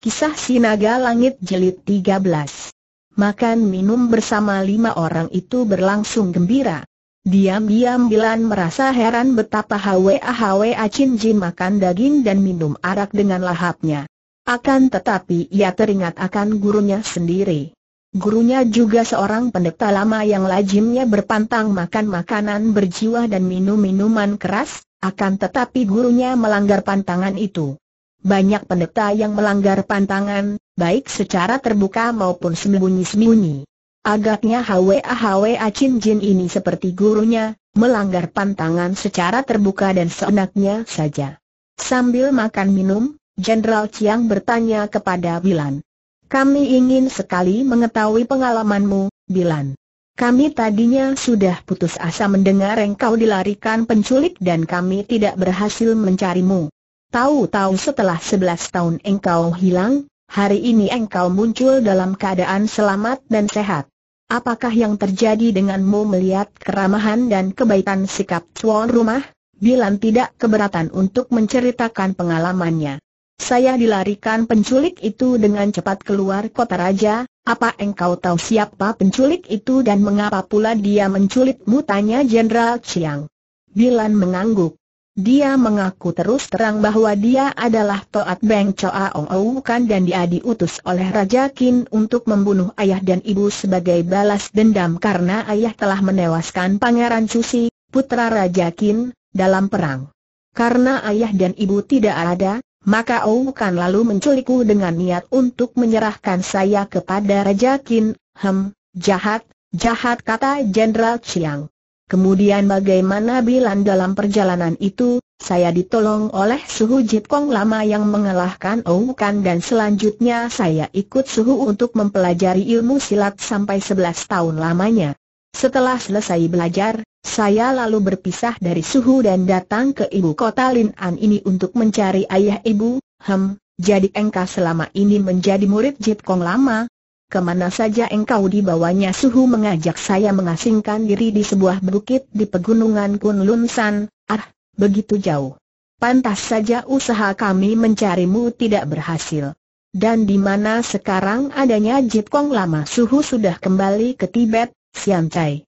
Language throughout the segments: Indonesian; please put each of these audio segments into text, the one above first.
Kisah Sinaga Langit Jelit 13 Makan minum bersama lima orang itu berlangsung gembira. Diam-diam Bilan merasa heran betapa Hwa-Hwa Chin Jin makan daging dan minum arak dengan lahapnya. Akan tetapi ia teringat akan gurunya sendiri. Gurunya juga seorang pendeta lama yang lazimnya berpantang makan makanan berjiwa dan minum minuman keras, akan tetapi gurunya melanggar pantangan itu. Banyak pendeta yang melanggar pantangan, baik secara terbuka maupun sembunyi-sembunyi. Agaknya Hwa Hwa Chin Jin ini seperti gurunya, melanggar pantangan secara terbuka dan seenaknya saja. Sambil makan minum, Jenderal Chiang bertanya kepada Bilan. Kami ingin sekali mengetahui pengalamanmu, Bilan. Kami tadinya sudah putus asa mendengar engkau dilarikan penculik dan kami tidak berhasil mencarimu. Tahu-tahu setelah 11 tahun engkau hilang, hari ini engkau muncul dalam keadaan selamat dan sehat. Apakah yang terjadi denganmu melihat keramahan dan kebaikan sikap tuan rumah? Bilan tidak keberatan untuk menceritakan pengalamannya. Saya dilarikan penculik itu dengan cepat keluar kota raja, apa engkau tahu siapa penculik itu dan mengapa pula dia menculikmu tanya Jenderal Chiang. Bilan mengangguk. Dia mengaku terus terang bahwa dia adalah Toat Beng Choa Ong Oukan dan dia diutus oleh Raja Kin untuk membunuh ayah dan ibu sebagai balas dendam karena ayah telah menewaskan Pangeran Susi, putra Raja Kin, dalam perang. Karena ayah dan ibu tidak ada, maka kan lalu menculikku dengan niat untuk menyerahkan saya kepada Raja Kin. hem, jahat, jahat kata Jenderal Chiang. Kemudian bagaimana bilan dalam perjalanan itu, saya ditolong oleh suhu Jit Kong lama yang mengalahkan Ou kan dan selanjutnya saya ikut suhu untuk mempelajari ilmu silat sampai 11 tahun lamanya. Setelah selesai belajar, saya lalu berpisah dari suhu dan datang ke ibu kota Lin An ini untuk mencari ayah ibu, hem, jadi engkau selama ini menjadi murid Jit Kong lama, Kemana saja engkau dibawanya suhu mengajak saya mengasingkan diri di sebuah bukit di pegunungan Kunlun San, ah, begitu jauh. Pantas saja usaha kami mencarimu tidak berhasil. Dan di mana sekarang adanya Jip Kong lama suhu sudah kembali ke Tibet, Sian Chai.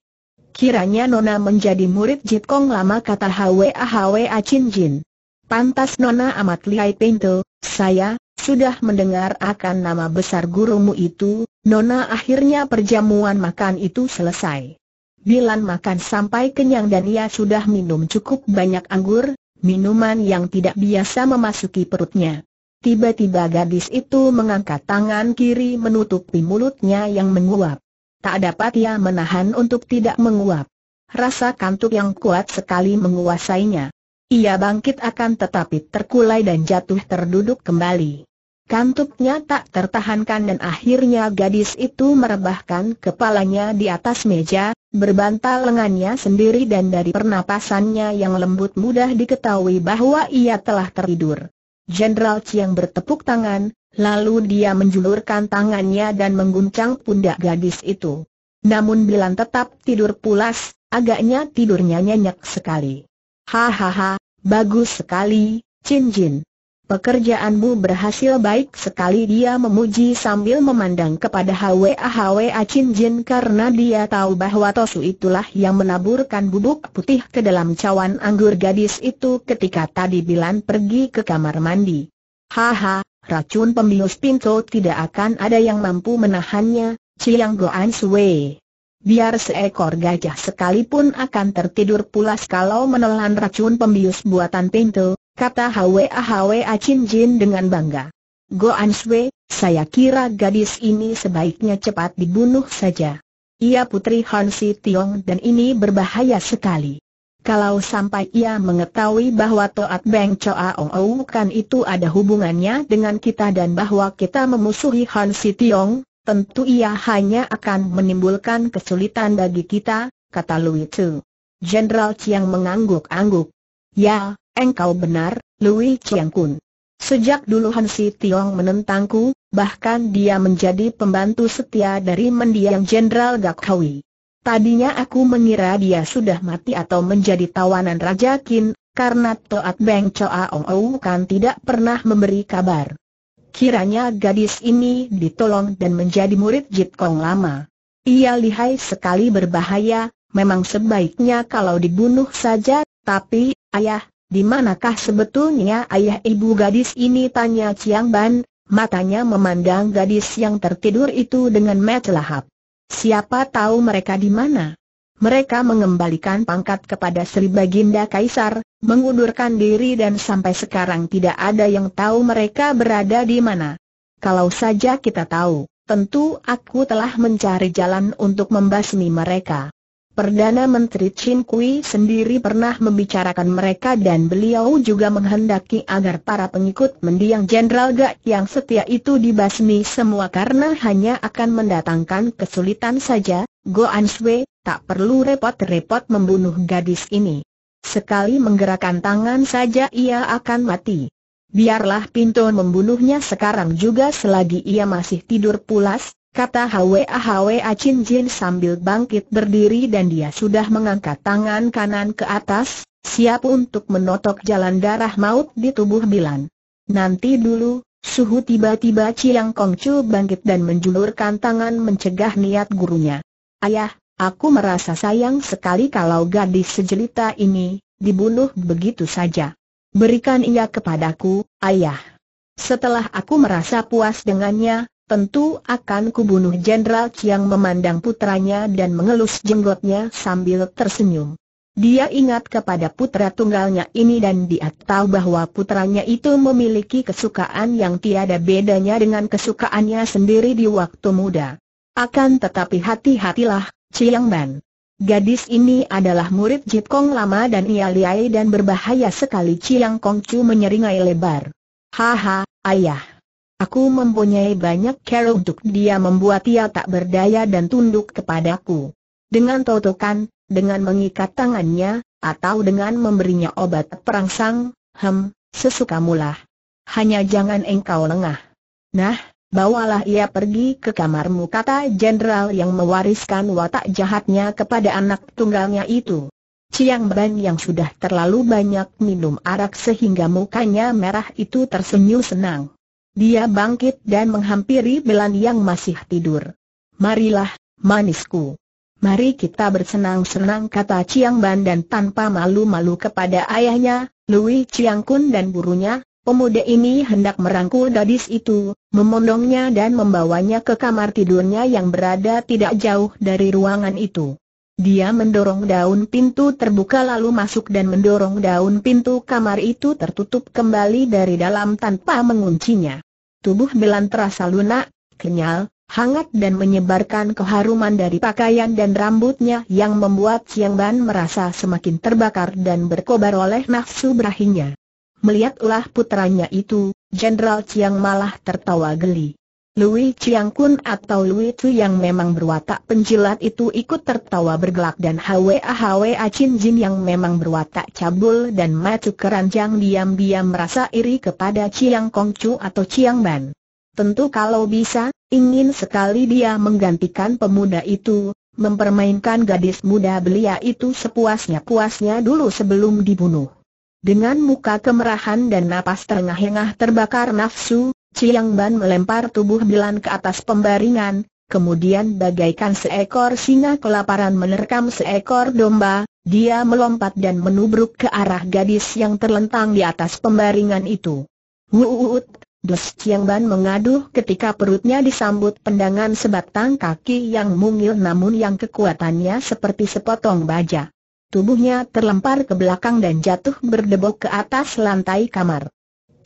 Kiranya Nona menjadi murid Jip Kong lama kata Hwa Hwa Chin Jin. Pantas Nona amat lihai pintu, saya, sudah mendengar akan nama besar gurumu itu, Nona akhirnya perjamuan makan itu selesai. Bilan makan sampai kenyang dan ia sudah minum cukup banyak anggur, minuman yang tidak biasa memasuki perutnya. Tiba-tiba gadis itu mengangkat tangan kiri menutupi mulutnya yang menguap. Tak dapat ia menahan untuk tidak menguap. Rasa kantuk yang kuat sekali menguasainya. Ia bangkit akan tetapi terkulai dan jatuh terduduk kembali. Kantuknya tak tertahankan dan akhirnya gadis itu merebahkan kepalanya di atas meja, berbantal lengannya sendiri dan dari pernapasannya yang lembut mudah diketahui bahwa ia telah tertidur. Jenderal Chiang bertepuk tangan, lalu dia menjulurkan tangannya dan mengguncang pundak gadis itu. Namun Bilan tetap tidur pulas, agaknya tidurnya nyenyak sekali. Hahaha, bagus sekali, Chin Jin. Pekerjaanmu berhasil baik sekali dia memuji sambil memandang kepada Hwa Hwa Chin Jin karena dia tahu bahwa Tosu itulah yang menaburkan bubuk putih ke dalam cawan anggur gadis itu ketika tadi Bilan pergi ke kamar mandi. Haha, racun pembius pintu tidak akan ada yang mampu menahannya, Chiang Goan Sui. Biar seekor gajah sekalipun akan tertidur pulas kalau menelan racun pembius buatan pintu, kata Hwa Hwa Chin Jin dengan bangga. go Swe, saya kira gadis ini sebaiknya cepat dibunuh saja. Ia putri Han Si Tiong dan ini berbahaya sekali. Kalau sampai ia mengetahui bahwa Toat Beng Choa Ong Ou kan itu ada hubungannya dengan kita dan bahwa kita memusuhi Han Si Tiong, tentu ia hanya akan menimbulkan kesulitan bagi kita, kata Lui Tzu. Jenderal Chiang mengangguk-angguk. Ya, Engkau benar, Lui Chiang Kun. Sejak dulu Han Si Tiong menentangku, bahkan dia menjadi pembantu setia dari mendiang Jenderal Gak Kawi. Tadinya aku mengira dia sudah mati atau menjadi tawanan Raja Qin, karena Toat Beng Choa Ong Ou kan tidak pernah memberi kabar. Kiranya gadis ini ditolong dan menjadi murid Jit Kong lama. Ia lihai sekali berbahaya, memang sebaiknya kalau dibunuh saja, tapi, ayah, di manakah sebetulnya ayah ibu gadis ini tanya Chiang Ban, matanya memandang gadis yang tertidur itu dengan mata lahap. Siapa tahu mereka di mana? Mereka mengembalikan pangkat kepada Sri Baginda Kaisar, mengundurkan diri dan sampai sekarang tidak ada yang tahu mereka berada di mana. Kalau saja kita tahu, tentu aku telah mencari jalan untuk membasmi mereka. Perdana Menteri Chin Kui sendiri pernah membicarakan mereka dan beliau juga menghendaki agar para pengikut mendiang Jenderal Gak yang setia itu dibasmi semua karena hanya akan mendatangkan kesulitan saja, Go An Sui, tak perlu repot-repot membunuh gadis ini. Sekali menggerakkan tangan saja ia akan mati. Biarlah Pinto membunuhnya sekarang juga selagi ia masih tidur pulas, kata Hwa Hwa Chin Jin sambil bangkit berdiri dan dia sudah mengangkat tangan kanan ke atas, siap untuk menotok jalan darah maut di tubuh Bilan. Nanti dulu, suhu tiba-tiba Chiang Kong Chu bangkit dan menjulurkan tangan mencegah niat gurunya. Ayah, aku merasa sayang sekali kalau gadis sejelita ini, dibunuh begitu saja. Berikan ia kepadaku, ayah. Setelah aku merasa puas dengannya, Tentu akan kubunuh Jenderal Chiang memandang putranya dan mengelus jenggotnya sambil tersenyum. Dia ingat kepada putra tunggalnya ini dan dia tahu bahwa putranya itu memiliki kesukaan yang tiada bedanya dengan kesukaannya sendiri di waktu muda. Akan tetapi hati-hatilah, Chiang Ban. Gadis ini adalah murid Jip Kong lama dan Ia Liai dan berbahaya sekali Chiang Kong Chu menyeringai lebar. Haha, ayah. Aku mempunyai banyak cara untuk dia membuat ia tak berdaya dan tunduk kepadaku. Dengan totokan, dengan mengikat tangannya, atau dengan memberinya obat perangsang, hem, sesukamulah. Hanya jangan engkau lengah. Nah, bawalah ia pergi ke kamarmu kata jenderal yang mewariskan watak jahatnya kepada anak tunggalnya itu. Ciang Ban yang sudah terlalu banyak minum arak sehingga mukanya merah itu tersenyum senang. Dia bangkit dan menghampiri Belan yang masih tidur. Marilah, manisku. Mari kita bersenang-senang kata Chiang Ban dan tanpa malu-malu kepada ayahnya, Louis Chiang Kun dan burunya, pemuda ini hendak merangkul gadis itu, memondongnya dan membawanya ke kamar tidurnya yang berada tidak jauh dari ruangan itu. Dia mendorong daun pintu terbuka lalu masuk dan mendorong daun pintu kamar itu tertutup kembali dari dalam tanpa menguncinya. Tubuh Belan terasa lunak, kenyal, hangat dan menyebarkan keharuman dari pakaian dan rambutnya yang membuat Siang Ban merasa semakin terbakar dan berkobar oleh nafsu berahinya. Melihat ulah putranya itu, Jenderal Chiang malah tertawa geli. Lui Chiang Kun atau Lui Tu yang memang berwatak penjilat itu ikut tertawa bergelak dan Hwa Hwa Chin Jin yang memang berwatak cabul dan macu keranjang diam-diam merasa iri kepada Chiang Kong Chu atau Chiang Ban. Tentu kalau bisa, ingin sekali dia menggantikan pemuda itu, mempermainkan gadis muda belia itu sepuasnya-puasnya dulu sebelum dibunuh. Dengan muka kemerahan dan napas terengah-engah terbakar nafsu, Chiang Ban melempar tubuh Bilan ke atas pembaringan, kemudian bagaikan seekor singa kelaparan menerkam seekor domba, dia melompat dan menubruk ke arah gadis yang terlentang di atas pembaringan itu. Wuuut, des Chiang Ban mengaduh ketika perutnya disambut pendangan sebatang kaki yang mungil namun yang kekuatannya seperti sepotong baja. Tubuhnya terlempar ke belakang dan jatuh berdebok ke atas lantai kamar.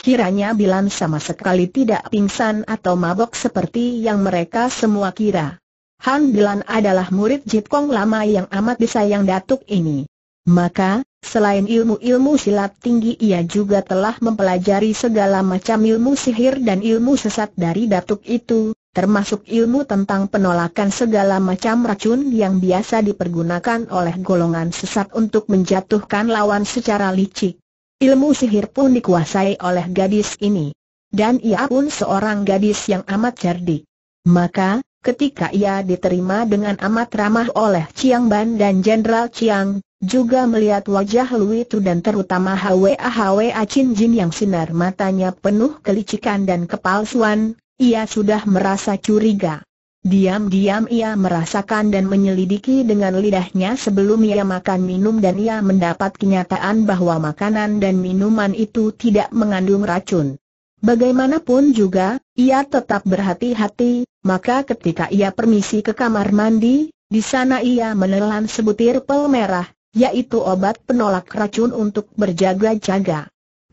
Kiranya Bilan sama sekali tidak pingsan atau mabok seperti yang mereka semua kira. Han Bilan adalah murid Jip Kong lama yang amat disayang datuk ini. Maka, selain ilmu-ilmu silat tinggi ia juga telah mempelajari segala macam ilmu sihir dan ilmu sesat dari datuk itu, termasuk ilmu tentang penolakan segala macam racun yang biasa dipergunakan oleh golongan sesat untuk menjatuhkan lawan secara licik. Ilmu sihir pun dikuasai oleh gadis ini. Dan ia pun seorang gadis yang amat cerdik. Maka, ketika ia diterima dengan amat ramah oleh Chiang Ban dan Jenderal Chiang, juga melihat wajah Lui Tu dan terutama Hwa Hwa Chin Jin yang sinar matanya penuh kelicikan dan kepalsuan, ia sudah merasa curiga. Diam-diam ia merasakan dan menyelidiki dengan lidahnya sebelum ia makan minum dan ia mendapat kenyataan bahwa makanan dan minuman itu tidak mengandung racun. Bagaimanapun juga, ia tetap berhati-hati, maka ketika ia permisi ke kamar mandi, di sana ia menelan sebutir pel merah, yaitu obat penolak racun untuk berjaga-jaga.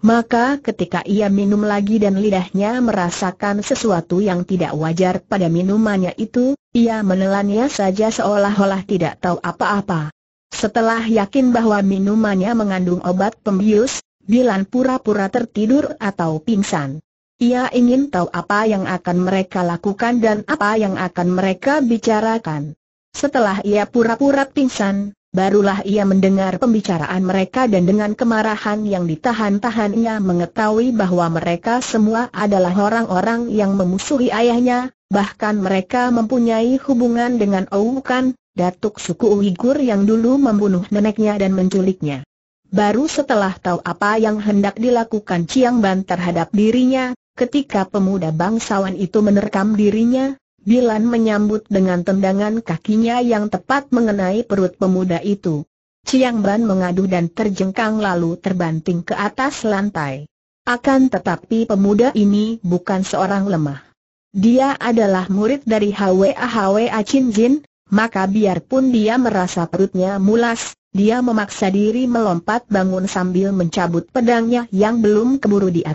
Maka ketika ia minum lagi dan lidahnya merasakan sesuatu yang tidak wajar pada minumannya itu, ia menelannya saja seolah-olah tidak tahu apa-apa. Setelah yakin bahwa minumannya mengandung obat pembius, Bilan pura-pura tertidur atau pingsan. Ia ingin tahu apa yang akan mereka lakukan dan apa yang akan mereka bicarakan. Setelah ia pura-pura pingsan, Barulah ia mendengar pembicaraan mereka dan dengan kemarahan yang ditahan-tahannya mengetahui bahwa mereka semua adalah orang-orang yang memusuhi ayahnya, bahkan mereka mempunyai hubungan dengan Oukan, datuk suku Uighur yang dulu membunuh neneknya dan menculiknya. Baru setelah tahu apa yang hendak dilakukan Chiang Ban terhadap dirinya, ketika pemuda bangsawan itu menerkam dirinya, Bilan menyambut dengan tendangan kakinya yang tepat mengenai perut pemuda itu. Chiang Ban mengadu dan terjengkang lalu terbanting ke atas lantai. Akan tetapi pemuda ini bukan seorang lemah. Dia adalah murid dari Hwa Hwa Chin Jin, maka biarpun dia merasa perutnya mulas, dia memaksa diri melompat bangun sambil mencabut pedangnya yang belum keburu dia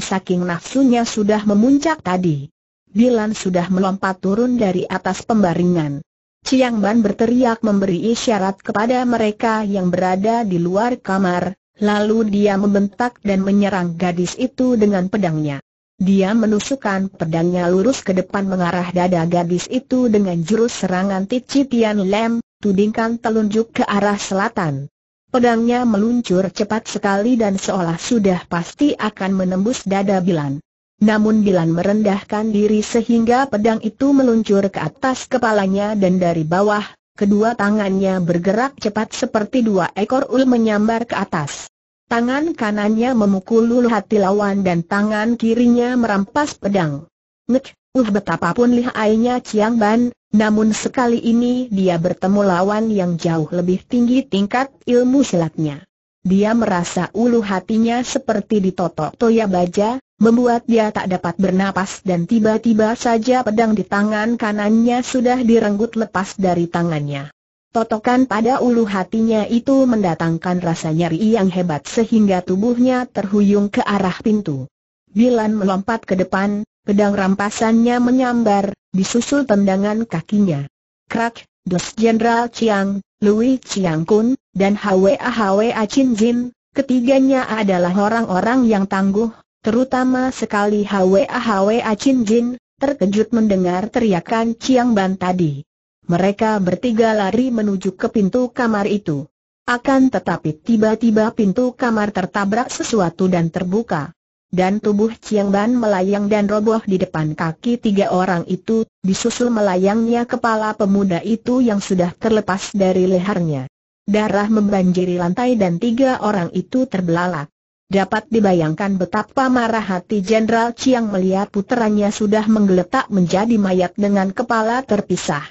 saking nafsunya sudah memuncak tadi. Dilan sudah melompat turun dari atas pembaringan. Chiang Ban berteriak memberi isyarat kepada mereka yang berada di luar kamar, lalu dia membentak dan menyerang gadis itu dengan pedangnya. Dia menusukkan pedangnya lurus ke depan mengarah dada gadis itu dengan jurus serangan Tici Tian Lem, tudingkan telunjuk ke arah selatan. Pedangnya meluncur cepat sekali dan seolah sudah pasti akan menembus dada Bilan. Namun bilan merendahkan diri sehingga pedang itu meluncur ke atas kepalanya dan dari bawah, kedua tangannya bergerak cepat seperti dua ekor ul menyambar ke atas. Tangan kanannya memukul ulu hati lawan dan tangan kirinya merampas pedang. Ngek, uh betapapun lihainya Chiang Ban, namun sekali ini dia bertemu lawan yang jauh lebih tinggi tingkat ilmu silatnya. Dia merasa ulu hatinya seperti ditotok toya baja, membuat dia tak dapat bernapas dan tiba-tiba saja pedang di tangan kanannya sudah direnggut lepas dari tangannya. Totokan pada ulu hatinya itu mendatangkan rasa nyeri yang hebat sehingga tubuhnya terhuyung ke arah pintu. Bilan melompat ke depan, pedang rampasannya menyambar, disusul tendangan kakinya. Krak, dos Jenderal Chiang, Louis Chiang Kun, dan Hwa Hwa Chin Jin, ketiganya adalah orang-orang yang tangguh, terutama sekali Hwa Hwa Chin Jin, terkejut mendengar teriakan Chiang Ban tadi. Mereka bertiga lari menuju ke pintu kamar itu. Akan tetapi tiba-tiba pintu kamar tertabrak sesuatu dan terbuka. Dan tubuh Chiang Ban melayang dan roboh di depan kaki tiga orang itu, disusul melayangnya kepala pemuda itu yang sudah terlepas dari lehernya. Darah membanjiri lantai dan tiga orang itu terbelalak. Dapat dibayangkan betapa marah hati Jenderal Chiang melihat puteranya sudah menggeletak menjadi mayat dengan kepala terpisah.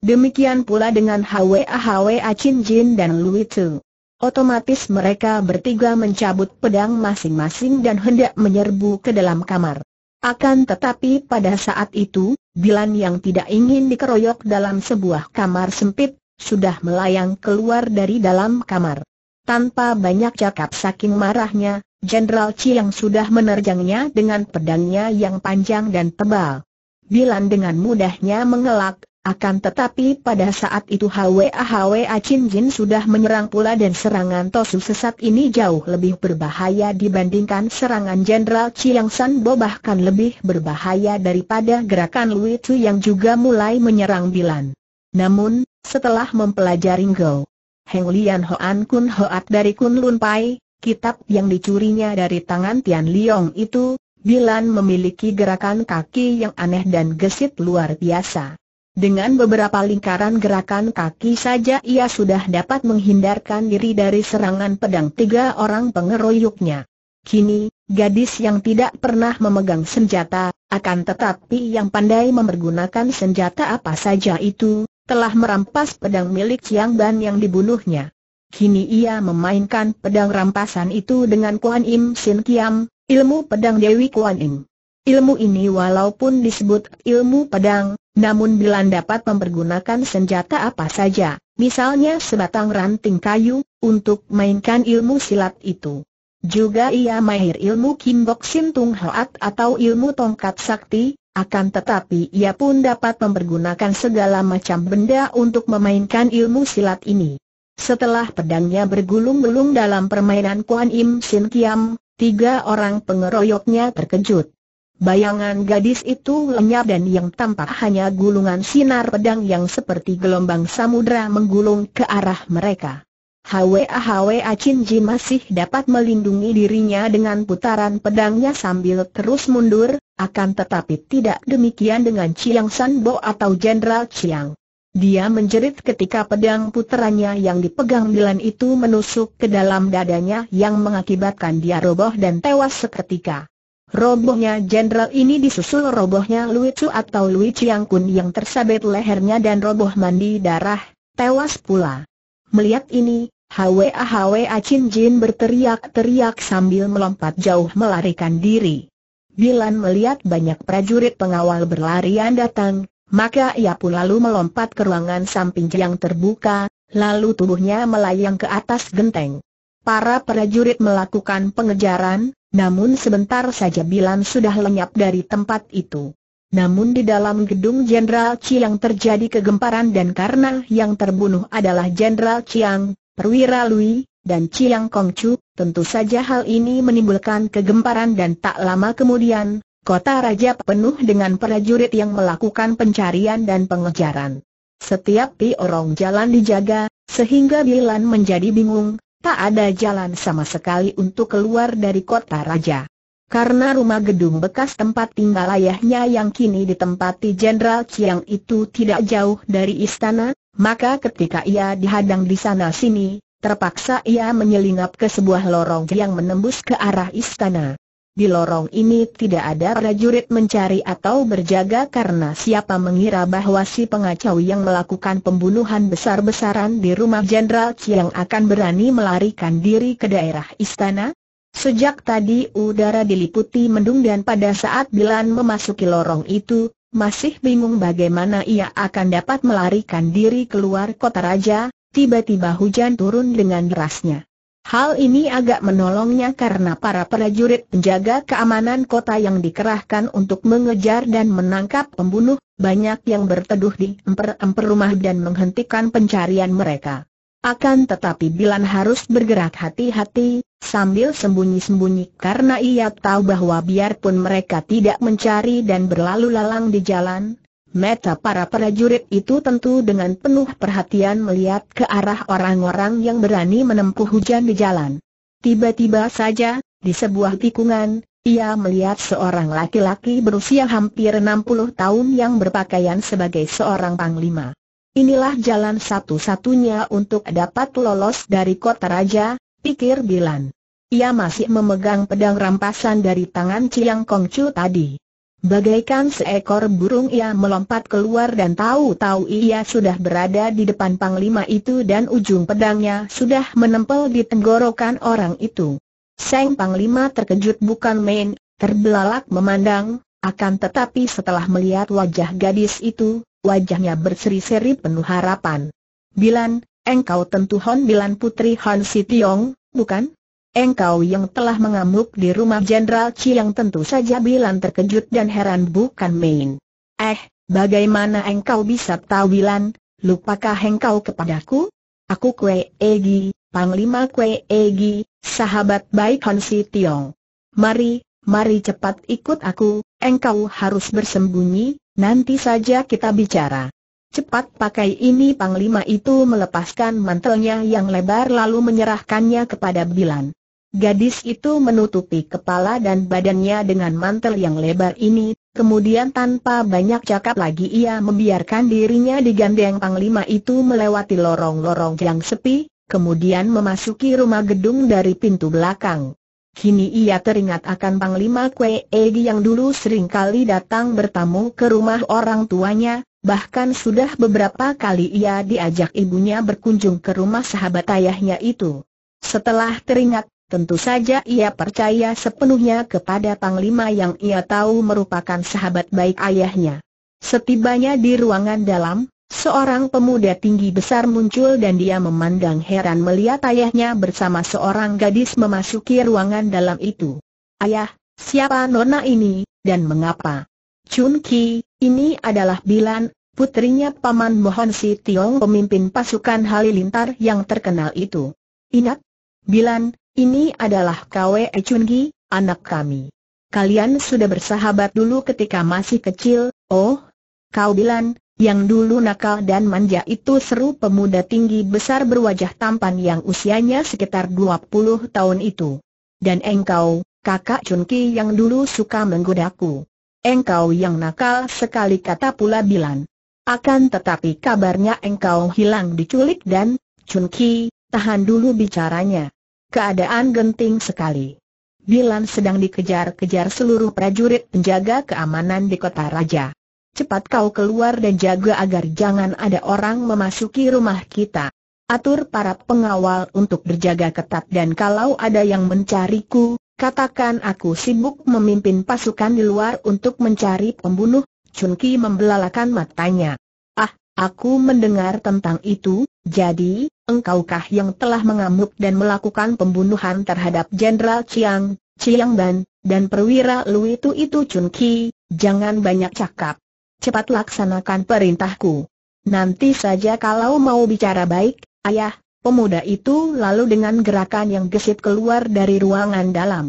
Demikian pula dengan Hwa Hwa Chin Jin dan Lui Tzu. Otomatis mereka bertiga mencabut pedang masing-masing dan hendak menyerbu ke dalam kamar. Akan tetapi pada saat itu, Bilan yang tidak ingin dikeroyok dalam sebuah kamar sempit, sudah melayang keluar dari dalam kamar. Tanpa banyak cakap saking marahnya, Jenderal Chiang sudah menerjangnya dengan pedangnya yang panjang dan tebal. Bilan dengan mudahnya mengelak, akan tetapi pada saat itu Hwa Hwa Chin Jin sudah menyerang pula dan serangan Tosu sesat ini jauh lebih berbahaya dibandingkan serangan Jenderal Chiang San Bo bahkan lebih berbahaya daripada gerakan Lui Tzu yang juga mulai menyerang Bilan. Namun, setelah mempelajari Ngo Heng Lian Hoan Kun Hoat dari Kun Lun Pai, kitab yang dicurinya dari tangan Tian Liong itu, Bilan memiliki gerakan kaki yang aneh dan gesit luar biasa. Dengan beberapa lingkaran gerakan kaki saja ia sudah dapat menghindarkan diri dari serangan pedang tiga orang pengeroyoknya. Kini, gadis yang tidak pernah memegang senjata, akan tetapi yang pandai memergunakan senjata apa saja itu, telah merampas pedang milik Chiang Ban yang dibunuhnya. Kini ia memainkan pedang rampasan itu dengan Kuan Im Sin Kiam, ilmu pedang Dewi Kuan Im. Ilmu ini walaupun disebut ilmu pedang, namun Bilan dapat mempergunakan senjata apa saja, misalnya sebatang ranting kayu, untuk mainkan ilmu silat itu. Juga ia mahir ilmu Kim Bok Sin Tung Hoat atau ilmu tongkat sakti, akan tetapi ia pun dapat mempergunakan segala macam benda untuk memainkan ilmu silat ini. Setelah pedangnya bergulung-gulung dalam permainan Kuan Im Sin Kiam, tiga orang pengeroyoknya terkejut. Bayangan gadis itu lenyap dan yang tampak hanya gulungan sinar pedang yang seperti gelombang samudra menggulung ke arah mereka. Hwa-Hwa Ji masih dapat melindungi dirinya dengan putaran pedangnya sambil terus mundur, akan tetapi tidak demikian dengan Chiang San Bo atau Jenderal Chiang. Dia menjerit ketika pedang puterannya yang dipegang Milan itu menusuk ke dalam dadanya yang mengakibatkan dia roboh dan tewas seketika. Robohnya jenderal ini disusul robohnya Lui Chu atau Lui Chiang Kun yang tersabet lehernya dan roboh mandi darah, tewas pula. Melihat ini, Hwa Hwa Chin Jin berteriak-teriak sambil melompat jauh melarikan diri. Bilan melihat banyak prajurit pengawal berlarian datang, maka ia pun lalu melompat ke ruangan samping yang terbuka, lalu tubuhnya melayang ke atas genteng. Para prajurit melakukan pengejaran, namun sebentar saja Bilan sudah lenyap dari tempat itu. Namun di dalam gedung Jenderal Chiang terjadi kegemparan dan karena yang terbunuh adalah Jenderal Chiang, Perwira Lui, dan Chiang Kongcu, tentu saja hal ini menimbulkan kegemparan dan tak lama kemudian, kota raja penuh dengan prajurit yang melakukan pencarian dan pengejaran. Setiap piorong jalan dijaga, sehingga Bilan menjadi bingung, tak ada jalan sama sekali untuk keluar dari kota raja. Karena rumah gedung bekas tempat tinggal ayahnya yang kini ditempati Jenderal Chiang itu tidak jauh dari istana, maka ketika ia dihadang di sana-sini, terpaksa ia menyelinap ke sebuah lorong yang menembus ke arah istana. Di lorong ini tidak ada prajurit mencari atau berjaga karena siapa mengira bahwa si pengacau yang melakukan pembunuhan besar-besaran di rumah Jenderal Chiang akan berani melarikan diri ke daerah istana? Sejak tadi udara diliputi mendung dan pada saat Bilan memasuki lorong itu, masih bingung bagaimana ia akan dapat melarikan diri keluar kota raja, tiba-tiba hujan turun dengan derasnya. Hal ini agak menolongnya karena para prajurit penjaga keamanan kota yang dikerahkan untuk mengejar dan menangkap pembunuh, banyak yang berteduh di emper-emper rumah dan menghentikan pencarian mereka. Akan tetapi Bilan harus bergerak hati-hati, sambil sembunyi-sembunyi karena ia tahu bahwa biarpun mereka tidak mencari dan berlalu lalang di jalan, meta para prajurit itu tentu dengan penuh perhatian melihat ke arah orang-orang yang berani menempuh hujan di jalan. Tiba-tiba saja, di sebuah tikungan, ia melihat seorang laki-laki berusia hampir 60 tahun yang berpakaian sebagai seorang panglima. Inilah jalan satu-satunya untuk dapat lolos dari kota raja, pikir Bilan. Ia masih memegang pedang rampasan dari tangan Ciang Kong tadi. Bagaikan seekor burung ia melompat keluar dan tahu-tahu ia sudah berada di depan panglima itu dan ujung pedangnya sudah menempel di tenggorokan orang itu. Seng panglima terkejut bukan main, terbelalak memandang, akan tetapi setelah melihat wajah gadis itu, wajahnya berseri-seri penuh harapan. Bilan, engkau tentu Hon Bilan putri Han Sitiong, bukan? Engkau yang telah mengamuk di rumah Jenderal yang tentu saja Bilan terkejut dan heran bukan main. Eh, bagaimana engkau bisa tahu Bilan, lupakah engkau kepadaku? Aku Kwe Egi, Panglima Kwe Egi, sahabat baik Han Sitiong. Mari, mari cepat ikut aku, engkau harus bersembunyi, Nanti saja kita bicara. Cepat pakai ini Panglima itu melepaskan mantelnya yang lebar lalu menyerahkannya kepada Bilan. Gadis itu menutupi kepala dan badannya dengan mantel yang lebar ini, kemudian tanpa banyak cakap lagi ia membiarkan dirinya digandeng Panglima itu melewati lorong-lorong yang sepi, kemudian memasuki rumah gedung dari pintu belakang. Kini ia teringat akan Panglima Kwe Egi yang dulu sering kali datang bertamu ke rumah orang tuanya, bahkan sudah beberapa kali ia diajak ibunya berkunjung ke rumah sahabat ayahnya itu. Setelah teringat, tentu saja ia percaya sepenuhnya kepada Panglima yang ia tahu merupakan sahabat baik ayahnya. Setibanya di ruangan dalam, Seorang pemuda tinggi besar muncul dan dia memandang heran melihat ayahnya bersama seorang gadis memasuki ruangan dalam itu. Ayah, siapa nona ini, dan mengapa? Chun Ki, ini adalah Bilan, putrinya Paman Mohon Si Tiong pemimpin pasukan Halilintar yang terkenal itu. Ingat? Bilan, ini adalah Kwe Chun Ki, anak kami. Kalian sudah bersahabat dulu ketika masih kecil, oh? Kau Bilan, yang dulu nakal dan manja itu seru pemuda tinggi besar berwajah tampan yang usianya sekitar 20 tahun itu. Dan engkau, kakak Chunki yang dulu suka menggodaku. Engkau yang nakal sekali kata pula Bilan. Akan tetapi kabarnya engkau hilang diculik dan, Chunki, tahan dulu bicaranya. Keadaan genting sekali. Bilan sedang dikejar-kejar seluruh prajurit penjaga keamanan di kota raja cepat kau keluar dan jaga agar jangan ada orang memasuki rumah kita. Atur para pengawal untuk berjaga ketat dan kalau ada yang mencariku, katakan aku sibuk memimpin pasukan di luar untuk mencari pembunuh, Chun Ki membelalakan matanya. Ah, aku mendengar tentang itu, jadi, engkaukah yang telah mengamuk dan melakukan pembunuhan terhadap Jenderal Chiang, Chiang Ban, dan perwira Lu itu itu Chun Ki, jangan banyak cakap, cepat laksanakan perintahku. Nanti saja kalau mau bicara baik, ayah, pemuda itu lalu dengan gerakan yang gesit keluar dari ruangan dalam.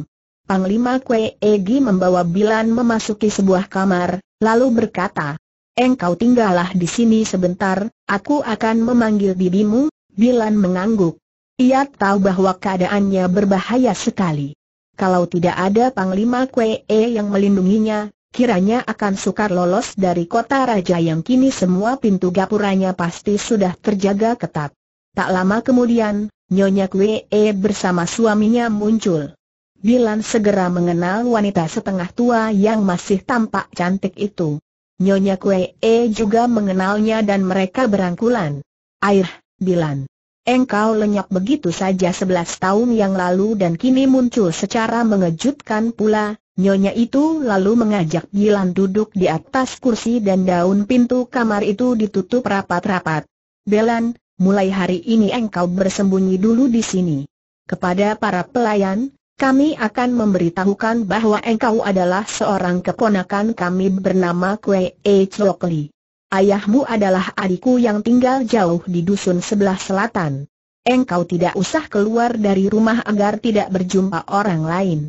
Panglima Kwe Egi membawa Bilan memasuki sebuah kamar, lalu berkata, Engkau tinggallah di sini sebentar, aku akan memanggil bibimu, Bilan mengangguk. Ia tahu bahwa keadaannya berbahaya sekali. Kalau tidak ada Panglima Kwe E yang melindunginya, kiranya akan sukar lolos dari kota raja yang kini semua pintu gapuranya pasti sudah terjaga ketat. Tak lama kemudian, Nyonya Kwee e bersama suaminya muncul. Bilan segera mengenal wanita setengah tua yang masih tampak cantik itu. Nyonya Kwee e juga mengenalnya dan mereka berangkulan. Air, Bilan. Engkau lenyap begitu saja 11 tahun yang lalu dan kini muncul secara mengejutkan pula, Nyonya itu lalu mengajak Gilan duduk di atas kursi dan daun pintu kamar itu ditutup rapat-rapat. Belan, mulai hari ini engkau bersembunyi dulu di sini. Kepada para pelayan, kami akan memberitahukan bahwa engkau adalah seorang keponakan kami bernama Kue E. Chokli. Ayahmu adalah adikku yang tinggal jauh di dusun sebelah selatan. Engkau tidak usah keluar dari rumah agar tidak berjumpa orang lain.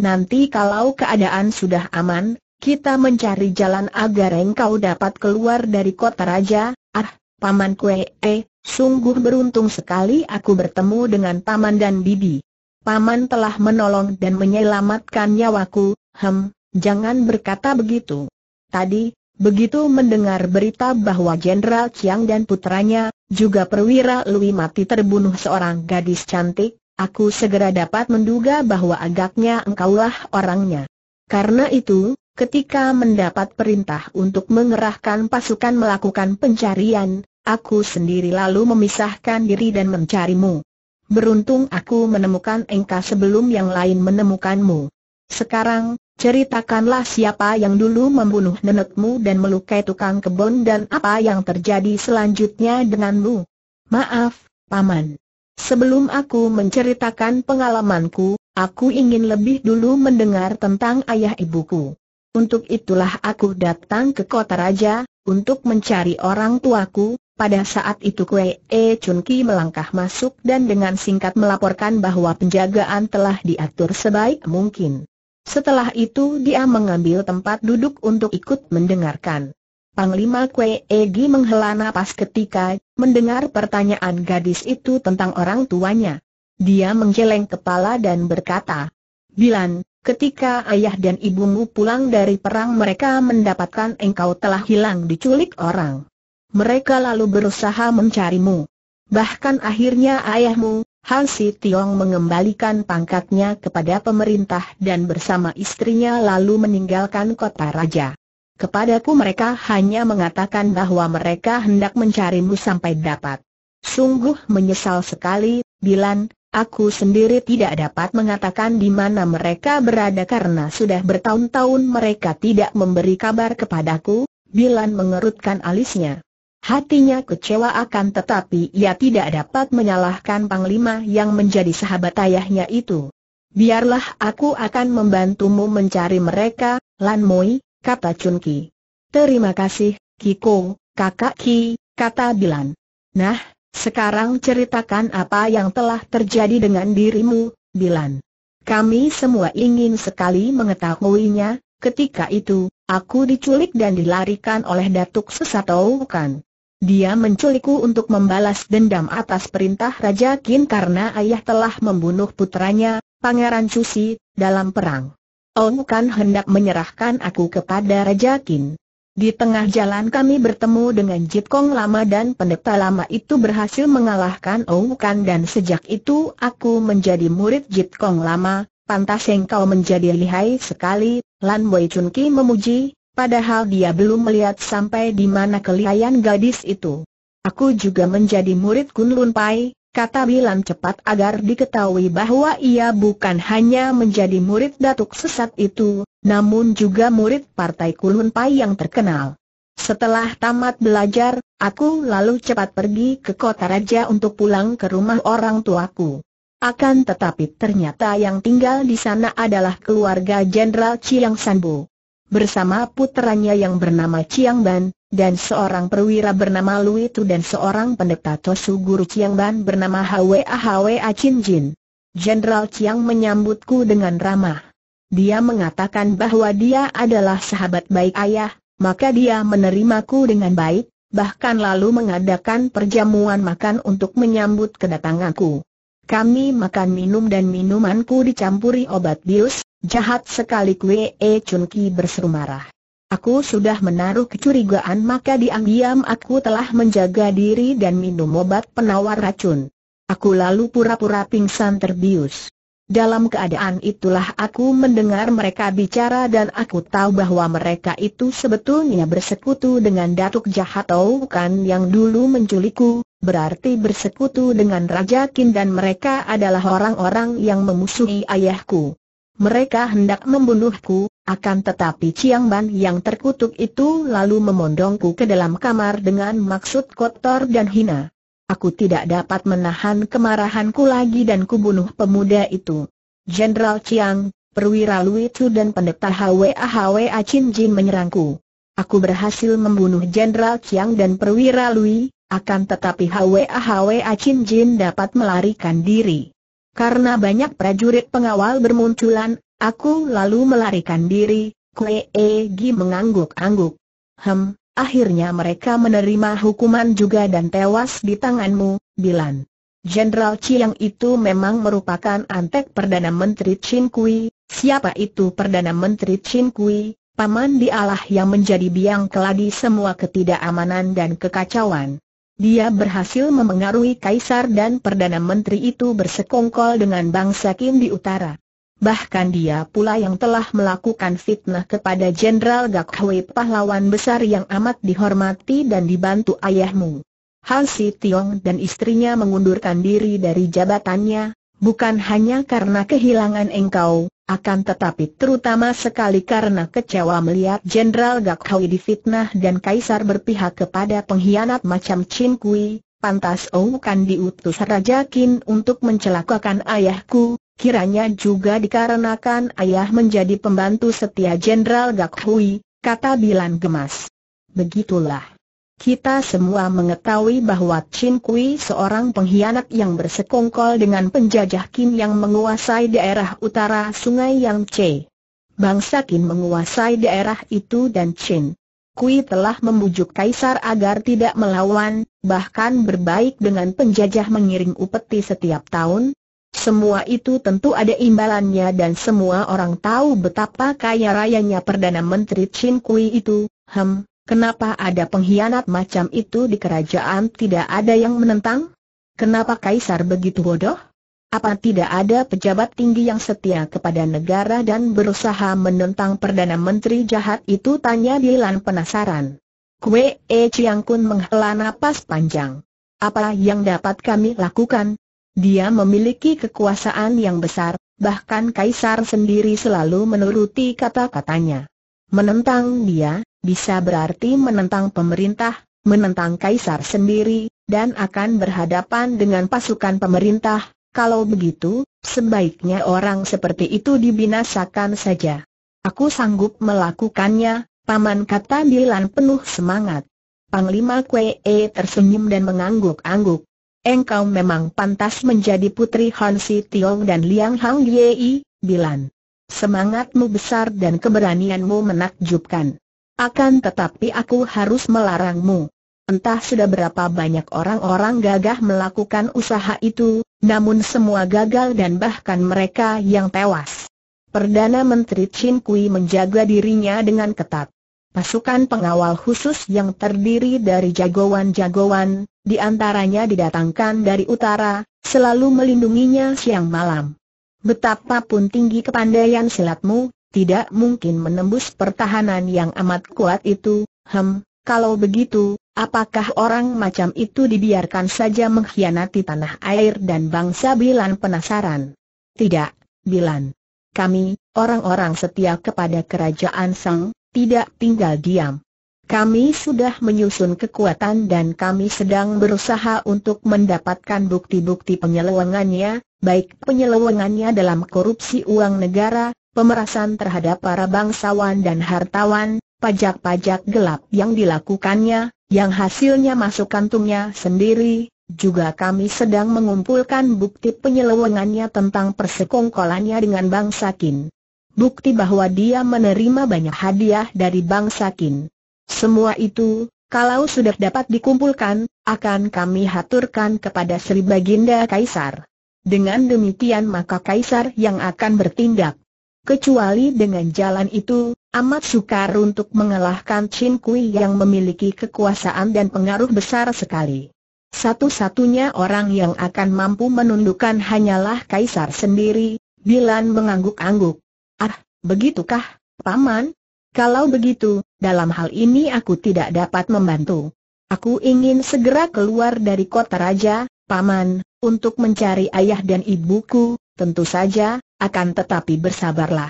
Nanti kalau keadaan sudah aman, kita mencari jalan agar engkau dapat keluar dari kota raja. Ah, Paman Kue, eh, sungguh beruntung sekali aku bertemu dengan Paman dan Bibi. Paman telah menolong dan menyelamatkan nyawaku, hem, jangan berkata begitu. Tadi, begitu mendengar berita bahwa Jenderal Chiang dan putranya, juga perwira Lui mati terbunuh seorang gadis cantik, Aku segera dapat menduga bahwa agaknya engkaulah orangnya. Karena itu, ketika mendapat perintah untuk mengerahkan pasukan melakukan pencarian, aku sendiri lalu memisahkan diri dan mencarimu. Beruntung aku menemukan engkau sebelum yang lain menemukanmu. Sekarang, ceritakanlah siapa yang dulu membunuh nenekmu dan melukai tukang kebun dan apa yang terjadi selanjutnya denganmu. Maaf, Paman. Sebelum aku menceritakan pengalamanku, aku ingin lebih dulu mendengar tentang ayah ibuku. Untuk itulah aku datang ke kota raja, untuk mencari orang tuaku, pada saat itu Kue E Chun Ki melangkah masuk dan dengan singkat melaporkan bahwa penjagaan telah diatur sebaik mungkin. Setelah itu dia mengambil tempat duduk untuk ikut mendengarkan. Panglima Kwe Egi menghela napas ketika mendengar pertanyaan gadis itu tentang orang tuanya. Dia menggeleng kepala dan berkata, Bilan, ketika ayah dan ibumu pulang dari perang mereka mendapatkan engkau telah hilang diculik orang. Mereka lalu berusaha mencarimu. Bahkan akhirnya ayahmu, Hansi Tiong mengembalikan pangkatnya kepada pemerintah dan bersama istrinya lalu meninggalkan kota raja. Kepadaku mereka hanya mengatakan bahwa mereka hendak mencarimu sampai dapat. Sungguh menyesal sekali, Bilan, aku sendiri tidak dapat mengatakan di mana mereka berada karena sudah bertahun-tahun mereka tidak memberi kabar kepadaku, Bilan mengerutkan alisnya. Hatinya kecewa akan tetapi ia tidak dapat menyalahkan Panglima yang menjadi sahabat ayahnya itu. Biarlah aku akan membantumu mencari mereka, Lan Moi, kata Chun Ki. Terima kasih, Kiko, kakak Ki, kata Bilan. Nah, sekarang ceritakan apa yang telah terjadi dengan dirimu, Bilan. Kami semua ingin sekali mengetahuinya, ketika itu, aku diculik dan dilarikan oleh Datuk Sesatoukan. Dia menculikku untuk membalas dendam atas perintah Raja Qin karena ayah telah membunuh putranya, Pangeran Cusi, dalam perang. Ong Kan hendak menyerahkan aku kepada Raja Qin. Di tengah jalan kami bertemu dengan Jip Kong Lama dan pendeta lama itu berhasil mengalahkan Ong Kan dan sejak itu aku menjadi murid Jip Kong Lama, pantas engkau menjadi lihai sekali, Lan Wei Chun Ki memuji, padahal dia belum melihat sampai di mana kelihayan gadis itu. Aku juga menjadi murid Kun Lun Pai, kata bilang cepat agar diketahui bahwa ia bukan hanya menjadi murid datuk sesat itu, namun juga murid partai Kulun Pai yang terkenal. Setelah tamat belajar, aku lalu cepat pergi ke kota raja untuk pulang ke rumah orang tuaku. Akan tetapi ternyata yang tinggal di sana adalah keluarga Jenderal Chiang Sanbo. Bersama putranya yang bernama Chiang Ban, dan seorang perwira bernama Lui Tu dan seorang pendeta Tosu Guru Chiang Ban bernama Hwa Hwa Chin Jin. Jenderal Chiang menyambutku dengan ramah. Dia mengatakan bahwa dia adalah sahabat baik ayah, maka dia menerimaku dengan baik, bahkan lalu mengadakan perjamuan makan untuk menyambut kedatanganku. Kami makan minum dan minumanku dicampuri obat bius, jahat sekali Kwe E Chun Ki berseru marah. Aku sudah menaruh kecurigaan maka diam-diam aku telah menjaga diri dan minum obat penawar racun. Aku lalu pura-pura pingsan terbius. Dalam keadaan itulah aku mendengar mereka bicara dan aku tahu bahwa mereka itu sebetulnya bersekutu dengan Datuk Jahat bukan yang dulu menculikku, berarti bersekutu dengan Raja Kin dan mereka adalah orang-orang yang memusuhi ayahku mereka hendak membunuhku, akan tetapi Chiang Ban yang terkutuk itu lalu memondongku ke dalam kamar dengan maksud kotor dan hina. Aku tidak dapat menahan kemarahanku lagi dan kubunuh pemuda itu. Jenderal Chiang, perwira Lui dan pendeta Hwa Hwa Chin Jin menyerangku. Aku berhasil membunuh Jenderal Chiang dan perwira Lui, akan tetapi Hwa Hwa Chin Jin dapat melarikan diri. Karena banyak prajurit pengawal bermunculan, aku lalu melarikan diri, Kue Egi mengangguk-angguk. Hem, akhirnya mereka menerima hukuman juga dan tewas di tanganmu, Bilan. Jenderal Chiang itu memang merupakan antek Perdana Menteri Chin Kui, siapa itu Perdana Menteri Chin Kui, paman dialah yang menjadi biang keladi semua ketidakamanan dan kekacauan. Dia berhasil memengaruhi kaisar dan perdana menteri itu bersekongkol dengan bangsa Kim di utara. Bahkan dia pula yang telah melakukan fitnah kepada Jenderal Gak pahlawan besar yang amat dihormati dan dibantu ayahmu. Han Si Tiong dan istrinya mengundurkan diri dari jabatannya, bukan hanya karena kehilangan engkau, akan tetapi terutama sekali karena kecewa melihat Jenderal Gakhawi difitnah dan Kaisar berpihak kepada pengkhianat macam Chin Kui, pantas Ong Kan diutus Raja Qin untuk mencelakakan ayahku, kiranya juga dikarenakan ayah menjadi pembantu setia Jenderal Hui, kata Bilan gemas. Begitulah. Kita semua mengetahui bahwa Chin Kui seorang pengkhianat yang bersekongkol dengan penjajah Kim yang menguasai daerah utara Sungai Yang Che. Bangsa Kim menguasai daerah itu dan Chin Kui telah membujuk Kaisar agar tidak melawan, bahkan berbaik dengan penjajah mengirim upeti setiap tahun. Semua itu tentu ada imbalannya dan semua orang tahu betapa kaya rayanya Perdana Menteri Chin Kui itu, hem, Kenapa ada pengkhianat macam itu di kerajaan tidak ada yang menentang? Kenapa kaisar begitu bodoh? Apa tidak ada pejabat tinggi yang setia kepada negara dan berusaha menentang Perdana Menteri jahat itu? Tanya Dilan penasaran. Kue E Chiang Kun menghela napas panjang. Apa yang dapat kami lakukan? Dia memiliki kekuasaan yang besar, bahkan Kaisar sendiri selalu menuruti kata-katanya. Menentang dia, bisa berarti menentang pemerintah, menentang kaisar sendiri, dan akan berhadapan dengan pasukan pemerintah. Kalau begitu, sebaiknya orang seperti itu dibinasakan saja. Aku sanggup melakukannya, paman kata Dilan penuh semangat. Panglima Kwee e tersenyum dan mengangguk-angguk. Engkau memang pantas menjadi putri Han Si Tiong dan Liang Hang Yei, Dilan. Semangatmu besar dan keberanianmu menakjubkan. Akan tetapi aku harus melarangmu. Entah sudah berapa banyak orang-orang gagah melakukan usaha itu, namun semua gagal dan bahkan mereka yang tewas. Perdana Menteri Chin Kui menjaga dirinya dengan ketat. Pasukan pengawal khusus yang terdiri dari jagoan-jagoan, di antaranya didatangkan dari utara, selalu melindunginya siang malam. Betapapun tinggi kepandaian silatmu, tidak mungkin menembus pertahanan yang amat kuat itu, hem, kalau begitu, apakah orang macam itu dibiarkan saja mengkhianati tanah air dan bangsa Bilan penasaran? Tidak, Bilan. Kami, orang-orang setia kepada kerajaan Sang, tidak tinggal diam. Kami sudah menyusun kekuatan dan kami sedang berusaha untuk mendapatkan bukti-bukti penyelewengannya, baik penyelewengannya dalam korupsi uang negara, pemerasan terhadap para bangsawan dan hartawan, pajak-pajak gelap yang dilakukannya, yang hasilnya masuk kantungnya sendiri, juga kami sedang mengumpulkan bukti penyelewengannya tentang persekongkolannya dengan Bang Sakin. Bukti bahwa dia menerima banyak hadiah dari Bang Sakin. Semua itu, kalau sudah dapat dikumpulkan, akan kami haturkan kepada Sri Baginda Kaisar. Dengan demikian maka Kaisar yang akan bertindak. Kecuali dengan jalan itu, amat sukar untuk mengalahkan Chin Kui yang memiliki kekuasaan dan pengaruh besar sekali. Satu-satunya orang yang akan mampu menundukkan hanyalah Kaisar sendiri, Bilan mengangguk-angguk. Ah, begitukah, Paman? Kalau begitu, dalam hal ini aku tidak dapat membantu. Aku ingin segera keluar dari kota raja, Paman, untuk mencari ayah dan ibuku, Tentu saja, akan tetapi bersabarlah.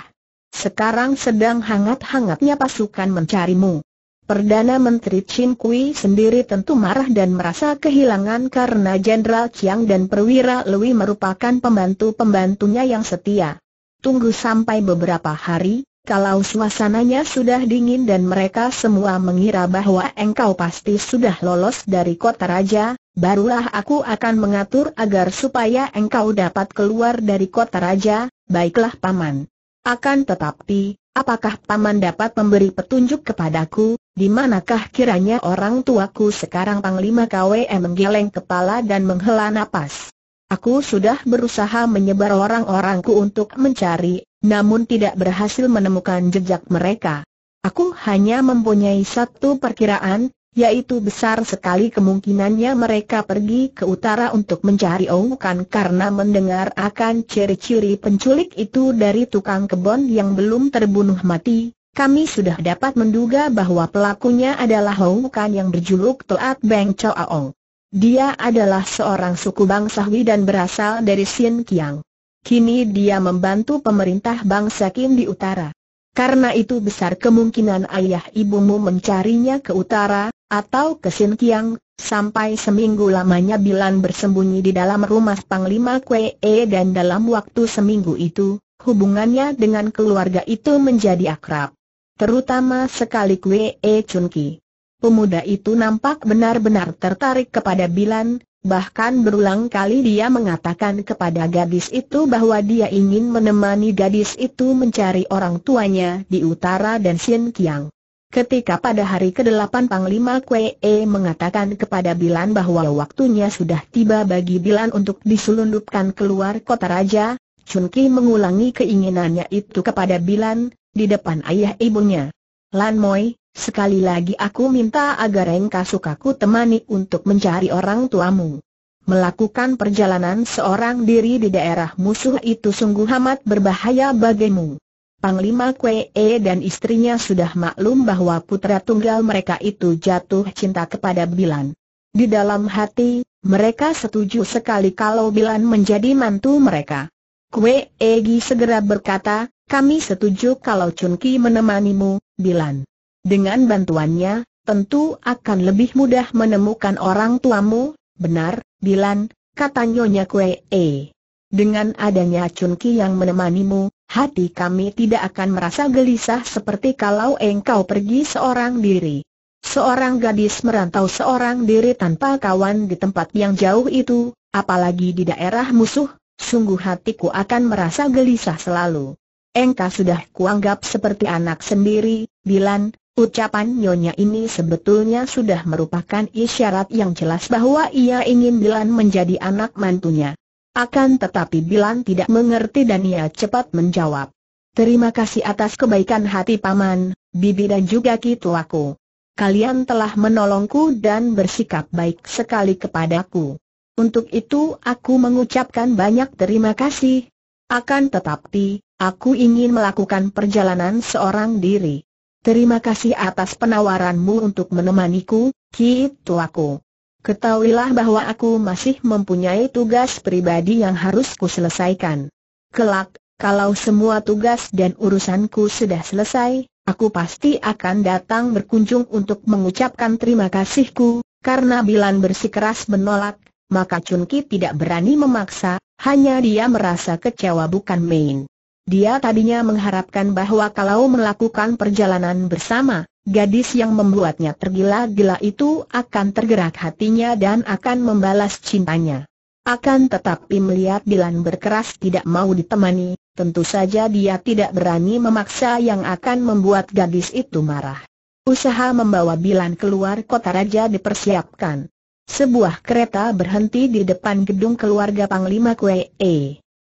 Sekarang sedang hangat-hangatnya pasukan mencarimu. Perdana Menteri Chin Kui sendiri tentu marah dan merasa kehilangan karena Jenderal Chiang dan Perwira Lui merupakan pembantu-pembantunya yang setia. Tunggu sampai beberapa hari, kalau suasananya sudah dingin dan mereka semua mengira bahwa engkau pasti sudah lolos dari kota raja, Barulah aku akan mengatur agar supaya engkau dapat keluar dari kota raja, baiklah paman. Akan tetapi, apakah paman dapat memberi petunjuk kepadaku, di manakah kiranya orang tuaku sekarang Panglima KWM menggeleng kepala dan menghela napas. Aku sudah berusaha menyebar orang-orangku untuk mencari, namun tidak berhasil menemukan jejak mereka. Aku hanya mempunyai satu perkiraan, yaitu besar sekali kemungkinannya mereka pergi ke utara untuk mencari Oukan karena mendengar akan ciri-ciri penculik itu dari tukang kebon yang belum terbunuh mati. Kami sudah dapat menduga bahwa pelakunya adalah Oukan yang berjuluk Toat Beng Choaong. Dia adalah seorang suku bangsawi dan berasal dari Xin Kiang. Kini dia membantu pemerintah bangsa Kim di utara. Karena itu besar kemungkinan ayah ibumu mencarinya ke utara, atau ke Sinkiang, sampai seminggu lamanya Bilan bersembunyi di dalam rumah Panglima Kwee e dan dalam waktu seminggu itu, hubungannya dengan keluarga itu menjadi akrab. Terutama sekali Kwee e Chun Ki. Pemuda itu nampak benar-benar tertarik kepada Bilan, bahkan berulang kali dia mengatakan kepada gadis itu bahwa dia ingin menemani gadis itu mencari orang tuanya di utara dan Sinkiang. Ketika pada hari ke-8 Panglima Kwee e mengatakan kepada Bilan bahwa waktunya sudah tiba bagi Bilan untuk diselundupkan keluar kota raja, Chun Ki mengulangi keinginannya itu kepada Bilan, di depan ayah ibunya. Lan Moi, sekali lagi aku minta agar engkau sukaku temani untuk mencari orang tuamu. Melakukan perjalanan seorang diri di daerah musuh itu sungguh amat berbahaya bagimu. Panglima Kwee e dan istrinya sudah maklum bahwa putra tunggal mereka itu jatuh cinta kepada Bilan. Di dalam hati, mereka setuju sekali kalau Bilan menjadi mantu mereka. Kue Egi segera berkata, kami setuju kalau Chun Ki menemanimu, Bilan. Dengan bantuannya, tentu akan lebih mudah menemukan orang tuamu, benar, Bilan, kata Nyonya Kue E. Dengan adanya Chun Ki yang menemanimu, hati kami tidak akan merasa gelisah seperti kalau engkau pergi seorang diri. Seorang gadis merantau seorang diri tanpa kawan di tempat yang jauh itu, apalagi di daerah musuh, sungguh hatiku akan merasa gelisah selalu. Engkau sudah kuanggap seperti anak sendiri, Dilan, ucapan Nyonya ini sebetulnya sudah merupakan isyarat yang jelas bahwa ia ingin Dilan menjadi anak mantunya. Akan tetapi Bilan tidak mengerti dan ia cepat menjawab. Terima kasih atas kebaikan hati paman, bibi dan juga kituaku. Kalian telah menolongku dan bersikap baik sekali kepadaku. Untuk itu aku mengucapkan banyak terima kasih. Akan tetapi, aku ingin melakukan perjalanan seorang diri. Terima kasih atas penawaranmu untuk menemaniku, kituaku. Ketahuilah bahwa aku masih mempunyai tugas pribadi yang harus kuselesaikan. Kelak, kalau semua tugas dan urusanku sudah selesai, aku pasti akan datang berkunjung untuk mengucapkan terima kasihku, karena Bilan bersikeras menolak, maka Chun tidak berani memaksa, hanya dia merasa kecewa bukan main. Dia tadinya mengharapkan bahwa kalau melakukan perjalanan bersama, Gadis yang membuatnya tergila-gila itu akan tergerak hatinya dan akan membalas cintanya. Akan tetapi melihat Dilan berkeras tidak mau ditemani, tentu saja dia tidak berani memaksa yang akan membuat gadis itu marah. Usaha membawa Dilan keluar kota raja dipersiapkan. Sebuah kereta berhenti di depan gedung keluarga Panglima Kue.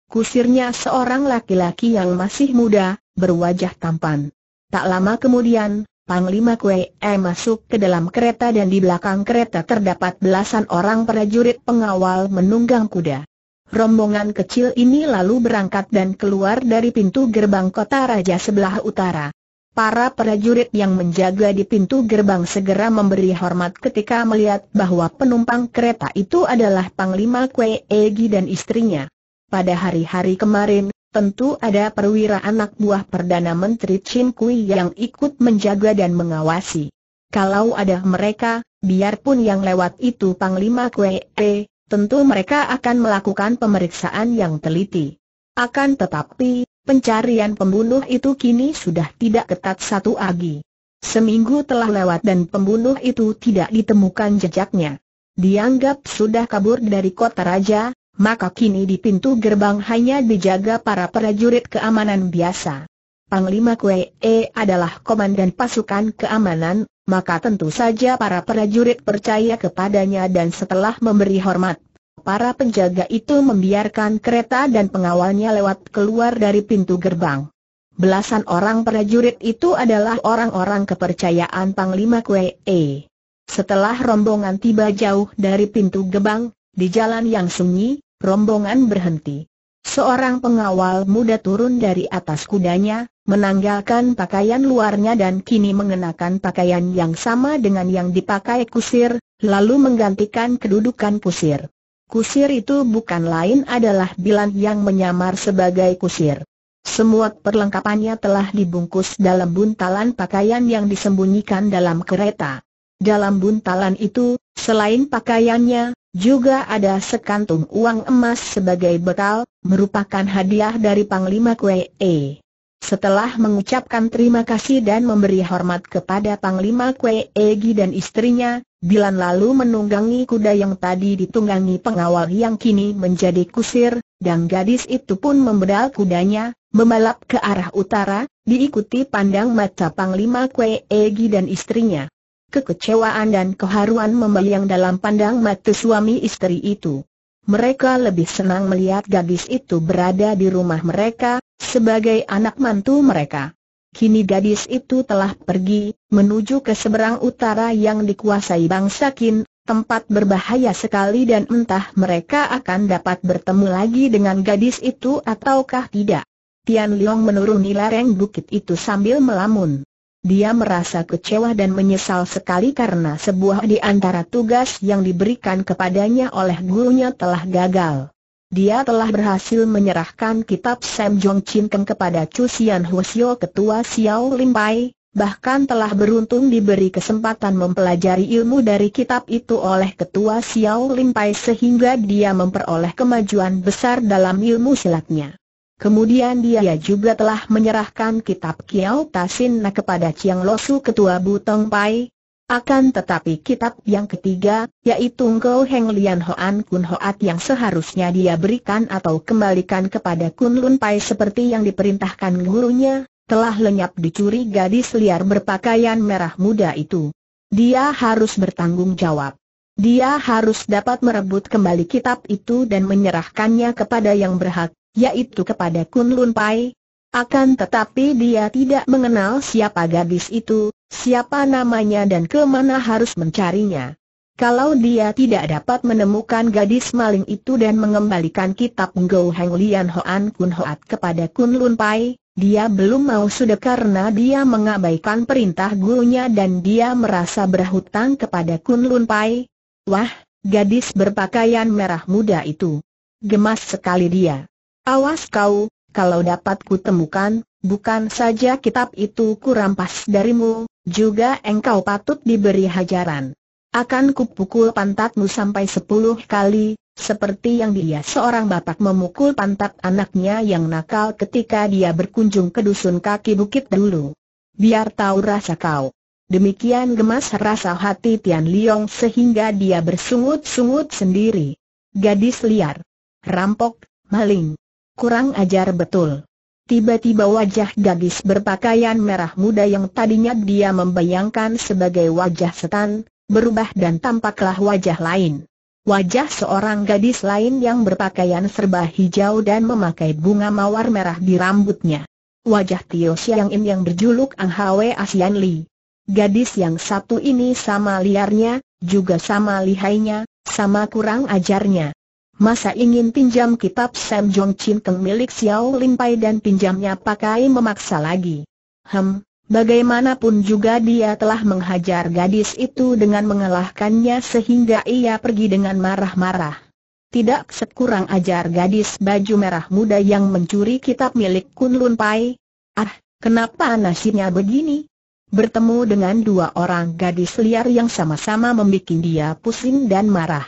Kusirnya seorang laki-laki yang masih muda, berwajah tampan. Tak lama kemudian, Panglima Kuei E masuk ke dalam kereta dan di belakang kereta terdapat belasan orang prajurit pengawal menunggang kuda. Rombongan kecil ini lalu berangkat dan keluar dari pintu gerbang kota raja sebelah utara. Para prajurit yang menjaga di pintu gerbang segera memberi hormat ketika melihat bahwa penumpang kereta itu adalah Panglima Kuei, Egi dan istrinya. Pada hari-hari kemarin, tentu ada perwira anak buah Perdana Menteri Chin Kui yang ikut menjaga dan mengawasi. Kalau ada mereka, biarpun yang lewat itu Panglima Kue, tentu mereka akan melakukan pemeriksaan yang teliti. Akan tetapi, pencarian pembunuh itu kini sudah tidak ketat satu lagi. Seminggu telah lewat dan pembunuh itu tidak ditemukan jejaknya. Dianggap sudah kabur dari kota raja, maka kini di pintu gerbang hanya dijaga para prajurit keamanan biasa. Panglima Kue e adalah komandan pasukan keamanan, maka tentu saja para prajurit percaya kepadanya dan setelah memberi hormat, para penjaga itu membiarkan kereta dan pengawalnya lewat keluar dari pintu gerbang. Belasan orang prajurit itu adalah orang-orang kepercayaan Panglima Kue e. Setelah rombongan tiba jauh dari pintu gerbang, di jalan yang sunyi, rombongan berhenti. Seorang pengawal muda turun dari atas kudanya, menanggalkan pakaian luarnya dan kini mengenakan pakaian yang sama dengan yang dipakai kusir, lalu menggantikan kedudukan kusir. Kusir itu bukan lain adalah Bilan yang menyamar sebagai kusir. Semua perlengkapannya telah dibungkus dalam buntalan pakaian yang disembunyikan dalam kereta. Dalam buntalan itu, selain pakaiannya, juga ada sekantung uang emas sebagai bekal, merupakan hadiah dari Panglima Kuei. Setelah mengucapkan terima kasih dan memberi hormat kepada Panglima Kuei Egi dan istrinya, Bilan lalu menunggangi kuda yang tadi ditunggangi pengawal yang kini menjadi kusir, dan gadis itu pun membedal kudanya, membalap ke arah utara, diikuti pandang mata Panglima Kuei Egi dan istrinya kekecewaan dan keharuan membayang dalam pandang mata suami istri itu. Mereka lebih senang melihat gadis itu berada di rumah mereka, sebagai anak mantu mereka. Kini gadis itu telah pergi, menuju ke seberang utara yang dikuasai bangsa Kin, tempat berbahaya sekali dan entah mereka akan dapat bertemu lagi dengan gadis itu ataukah tidak. Tian Liang menuruni lereng bukit itu sambil melamun. Dia merasa kecewa dan menyesal sekali karena sebuah di antara tugas yang diberikan kepadanya oleh gurunya telah gagal. Dia telah berhasil menyerahkan kitab Sam Jong Chin Keng kepada Chu Sian Hwasyo ketua Xiao Lim Pai, bahkan telah beruntung diberi kesempatan mempelajari ilmu dari kitab itu oleh ketua Xiao Lim Pai sehingga dia memperoleh kemajuan besar dalam ilmu silatnya. Kemudian dia juga telah menyerahkan kitab Kiao Tasinna kepada Chiang Losu ketua Butong Pai. Akan tetapi kitab yang ketiga, yaitu Ngau Heng Lian Hoan Kun Hoat yang seharusnya dia berikan atau kembalikan kepada Kun Lun Pai seperti yang diperintahkan gurunya, telah lenyap dicuri gadis liar berpakaian merah muda itu. Dia harus bertanggung jawab. Dia harus dapat merebut kembali kitab itu dan menyerahkannya kepada yang berhak, yaitu kepada Kun Pai. Akan tetapi dia tidak mengenal siapa gadis itu, siapa namanya dan kemana harus mencarinya. Kalau dia tidak dapat menemukan gadis maling itu dan mengembalikan kitab Ngo Heng Lian Hoan Kun Hoat kepada Kun Lun Pai, dia belum mau sudah karena dia mengabaikan perintah gurunya dan dia merasa berhutang kepada Kun Lun Pai. Wah, gadis berpakaian merah muda itu. Gemas sekali dia. Awas kau, kalau dapat ku temukan, bukan saja kitab itu ku rampas darimu, juga engkau patut diberi hajaran. Akan kupukul pantatmu sampai sepuluh kali, seperti yang dia seorang bapak memukul pantat anaknya yang nakal ketika dia berkunjung ke dusun kaki bukit dulu. Biar tahu rasa kau. Demikian gemas rasa hati Tian Liong sehingga dia bersungut-sungut sendiri. Gadis liar. Rampok, maling. Kurang ajar betul. Tiba-tiba wajah gadis berpakaian merah muda yang tadinya dia membayangkan sebagai wajah setan, berubah dan tampaklah wajah lain. Wajah seorang gadis lain yang berpakaian serba hijau dan memakai bunga mawar merah di rambutnya. Wajah Tio Siang In yang berjuluk Ang Hwe Asian Li. Gadis yang satu ini sama liarnya, juga sama lihainya, sama kurang ajarnya. Masa ingin pinjam kitab Sam Jong Chin Teng milik Xiao Lin Pai dan pinjamnya pakai memaksa lagi. Hem, bagaimanapun juga dia telah menghajar gadis itu dengan mengalahkannya sehingga ia pergi dengan marah-marah. Tidak sekurang ajar gadis baju merah muda yang mencuri kitab milik Kun Lun Pai. Ah, kenapa nasibnya begini? bertemu dengan dua orang gadis liar yang sama-sama membuat dia pusing dan marah.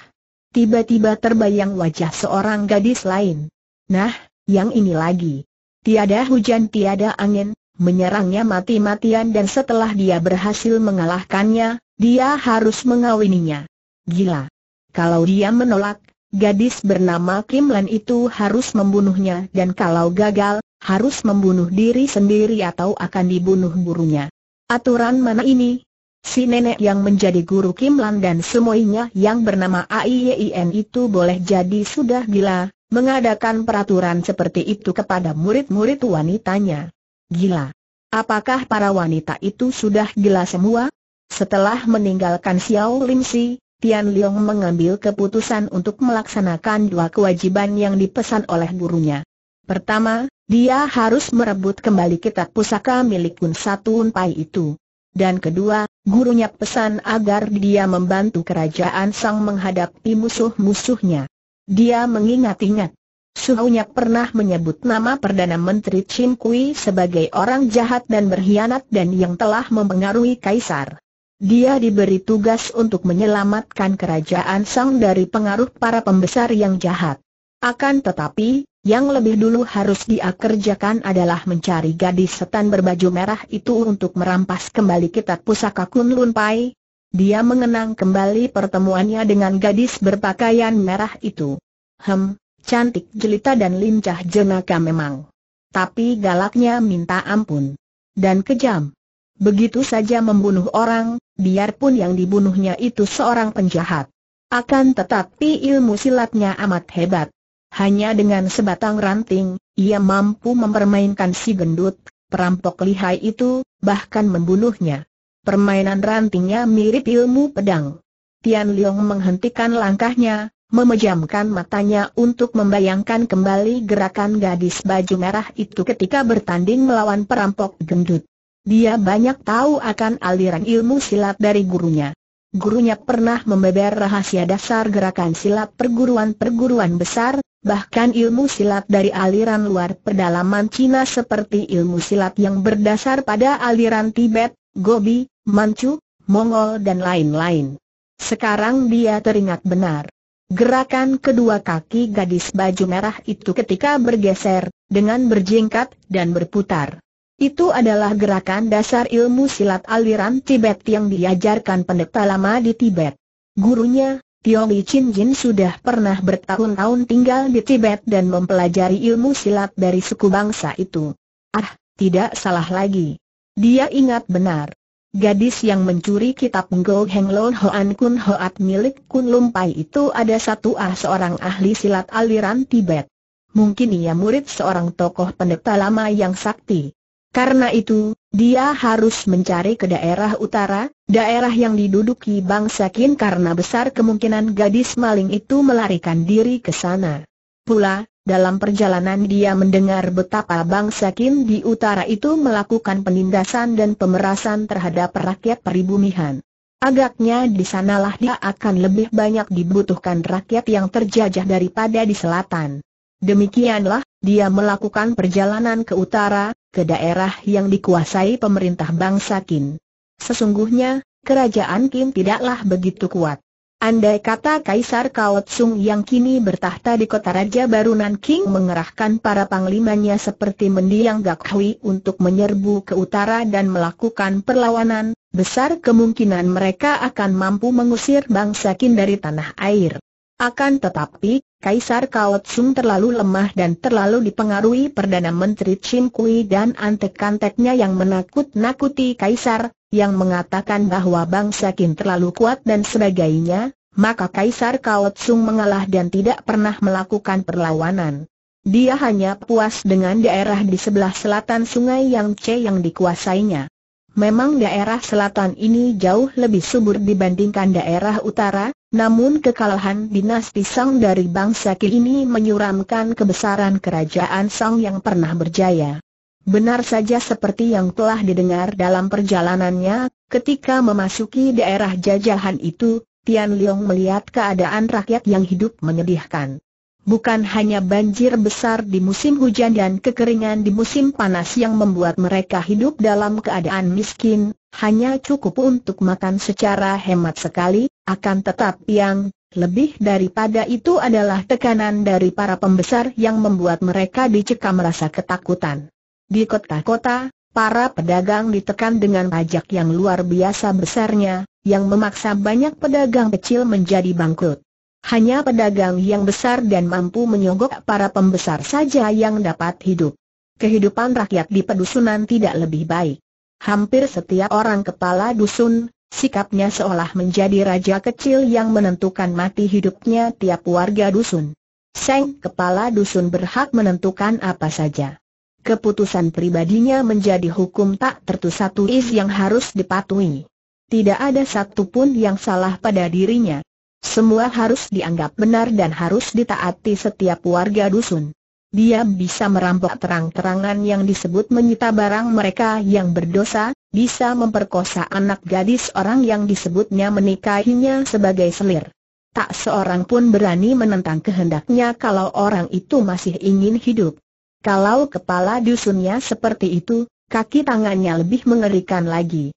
Tiba-tiba terbayang wajah seorang gadis lain. Nah, yang ini lagi. Tiada hujan tiada angin, menyerangnya mati-matian dan setelah dia berhasil mengalahkannya, dia harus mengawininya. Gila. Kalau dia menolak, gadis bernama Kim Lan itu harus membunuhnya dan kalau gagal, harus membunuh diri sendiri atau akan dibunuh burunya. Aturan mana ini? Si nenek yang menjadi guru Kim Lan dan semuanya yang bernama AIYIN itu boleh jadi sudah gila, mengadakan peraturan seperti itu kepada murid-murid wanitanya. Gila. Apakah para wanita itu sudah gila semua? Setelah meninggalkan Xiao Lim Si, Tian Liang mengambil keputusan untuk melaksanakan dua kewajiban yang dipesan oleh gurunya. Pertama, dia harus merebut kembali kitab pusaka milik Kun Satu Unpai itu. Dan kedua, gurunya pesan agar dia membantu kerajaan Sang menghadapi musuh-musuhnya. Dia mengingat-ingat. Suhunya pernah menyebut nama Perdana Menteri Chin Kui sebagai orang jahat dan berkhianat dan yang telah mempengaruhi Kaisar. Dia diberi tugas untuk menyelamatkan kerajaan Sang dari pengaruh para pembesar yang jahat. Akan tetapi, yang lebih dulu harus dia kerjakan adalah mencari gadis setan berbaju merah itu untuk merampas kembali kitab pusaka Kunlun Pai. Dia mengenang kembali pertemuannya dengan gadis berpakaian merah itu. Hem, cantik jelita dan lincah jenaka memang. Tapi galaknya minta ampun. Dan kejam. Begitu saja membunuh orang, biarpun yang dibunuhnya itu seorang penjahat. Akan tetapi ilmu silatnya amat hebat. Hanya dengan sebatang ranting, ia mampu mempermainkan si gendut, perampok lihai itu, bahkan membunuhnya. Permainan rantingnya mirip ilmu pedang. Tian Liang menghentikan langkahnya, memejamkan matanya untuk membayangkan kembali gerakan gadis baju merah itu ketika bertanding melawan perampok gendut. Dia banyak tahu akan aliran ilmu silat dari gurunya. Gurunya pernah membeber rahasia dasar gerakan silat perguruan-perguruan besar, bahkan ilmu silat dari aliran luar pedalaman Cina seperti ilmu silat yang berdasar pada aliran Tibet, Gobi, Manchu, Mongol dan lain-lain. Sekarang dia teringat benar. Gerakan kedua kaki gadis baju merah itu ketika bergeser, dengan berjingkat dan berputar. Itu adalah gerakan dasar ilmu silat aliran Tibet yang diajarkan pendeta lama di Tibet. Gurunya, Tiong Li Chin Jin sudah pernah bertahun-tahun tinggal di Tibet dan mempelajari ilmu silat dari suku bangsa itu. Ah, tidak salah lagi. Dia ingat benar. Gadis yang mencuri kitab Ngo Heng Lo Hoan Kun Hoat milik Kun Lumpai itu ada satu ah seorang ahli silat aliran Tibet. Mungkin ia murid seorang tokoh pendeta lama yang sakti. Karena itu, dia harus mencari ke daerah utara, daerah yang diduduki bangsa Kin karena besar kemungkinan gadis maling itu melarikan diri ke sana. Pula, dalam perjalanan dia mendengar betapa bangsa Kin di utara itu melakukan penindasan dan pemerasan terhadap rakyat peribumihan. Agaknya di sanalah dia akan lebih banyak dibutuhkan rakyat yang terjajah daripada di selatan. Demikianlah, dia melakukan perjalanan ke utara, ke daerah yang dikuasai pemerintah bangsa Qin. Sesungguhnya, kerajaan Qin tidaklah begitu kuat. Andai kata Kaisar Kaotsung yang kini bertahta di kota Raja Baru Nanking mengerahkan para panglimanya seperti mendiang Gak Hui untuk menyerbu ke utara dan melakukan perlawanan, besar kemungkinan mereka akan mampu mengusir bangsa Qin dari tanah air. Akan tetapi, Kaisar Tsung terlalu lemah dan terlalu dipengaruhi Perdana Menteri Chin Kui dan antek-anteknya yang menakut-nakuti Kaisar, yang mengatakan bahwa bangsa Qin terlalu kuat dan sebagainya, maka Kaisar Tsung mengalah dan tidak pernah melakukan perlawanan. Dia hanya puas dengan daerah di sebelah selatan sungai Yangtze yang dikuasainya. Memang daerah selatan ini jauh lebih subur dibandingkan daerah utara, namun kekalahan dinasti Sang dari bangsa Qi ini menyuramkan kebesaran kerajaan Song yang pernah berjaya. Benar saja seperti yang telah didengar dalam perjalanannya, ketika memasuki daerah jajahan itu, Tian Liang melihat keadaan rakyat yang hidup menyedihkan. Bukan hanya banjir besar di musim hujan dan kekeringan di musim panas yang membuat mereka hidup dalam keadaan miskin, hanya cukup untuk makan secara hemat sekali, akan tetap yang lebih daripada itu adalah tekanan dari para pembesar yang membuat mereka dicekam rasa ketakutan. Di kota-kota, para pedagang ditekan dengan pajak yang luar biasa besarnya, yang memaksa banyak pedagang kecil menjadi bangkrut. Hanya pedagang yang besar dan mampu menyogok para pembesar saja yang dapat hidup. Kehidupan rakyat di pedusunan tidak lebih baik. Hampir setiap orang kepala dusun, sikapnya seolah menjadi raja kecil yang menentukan mati hidupnya tiap warga dusun. Seng kepala dusun berhak menentukan apa saja. Keputusan pribadinya menjadi hukum tak tertusatuis yang harus dipatuhi. Tidak ada satu pun yang salah pada dirinya. Semua harus dianggap benar dan harus ditaati setiap warga dusun. Dia bisa merampok terang-terangan yang disebut menyita barang mereka yang berdosa, bisa memperkosa anak gadis orang yang disebutnya menikahinya sebagai selir. Tak seorang pun berani menentang kehendaknya kalau orang itu masih ingin hidup. Kalau kepala dusunnya seperti itu, kaki tangannya lebih mengerikan lagi.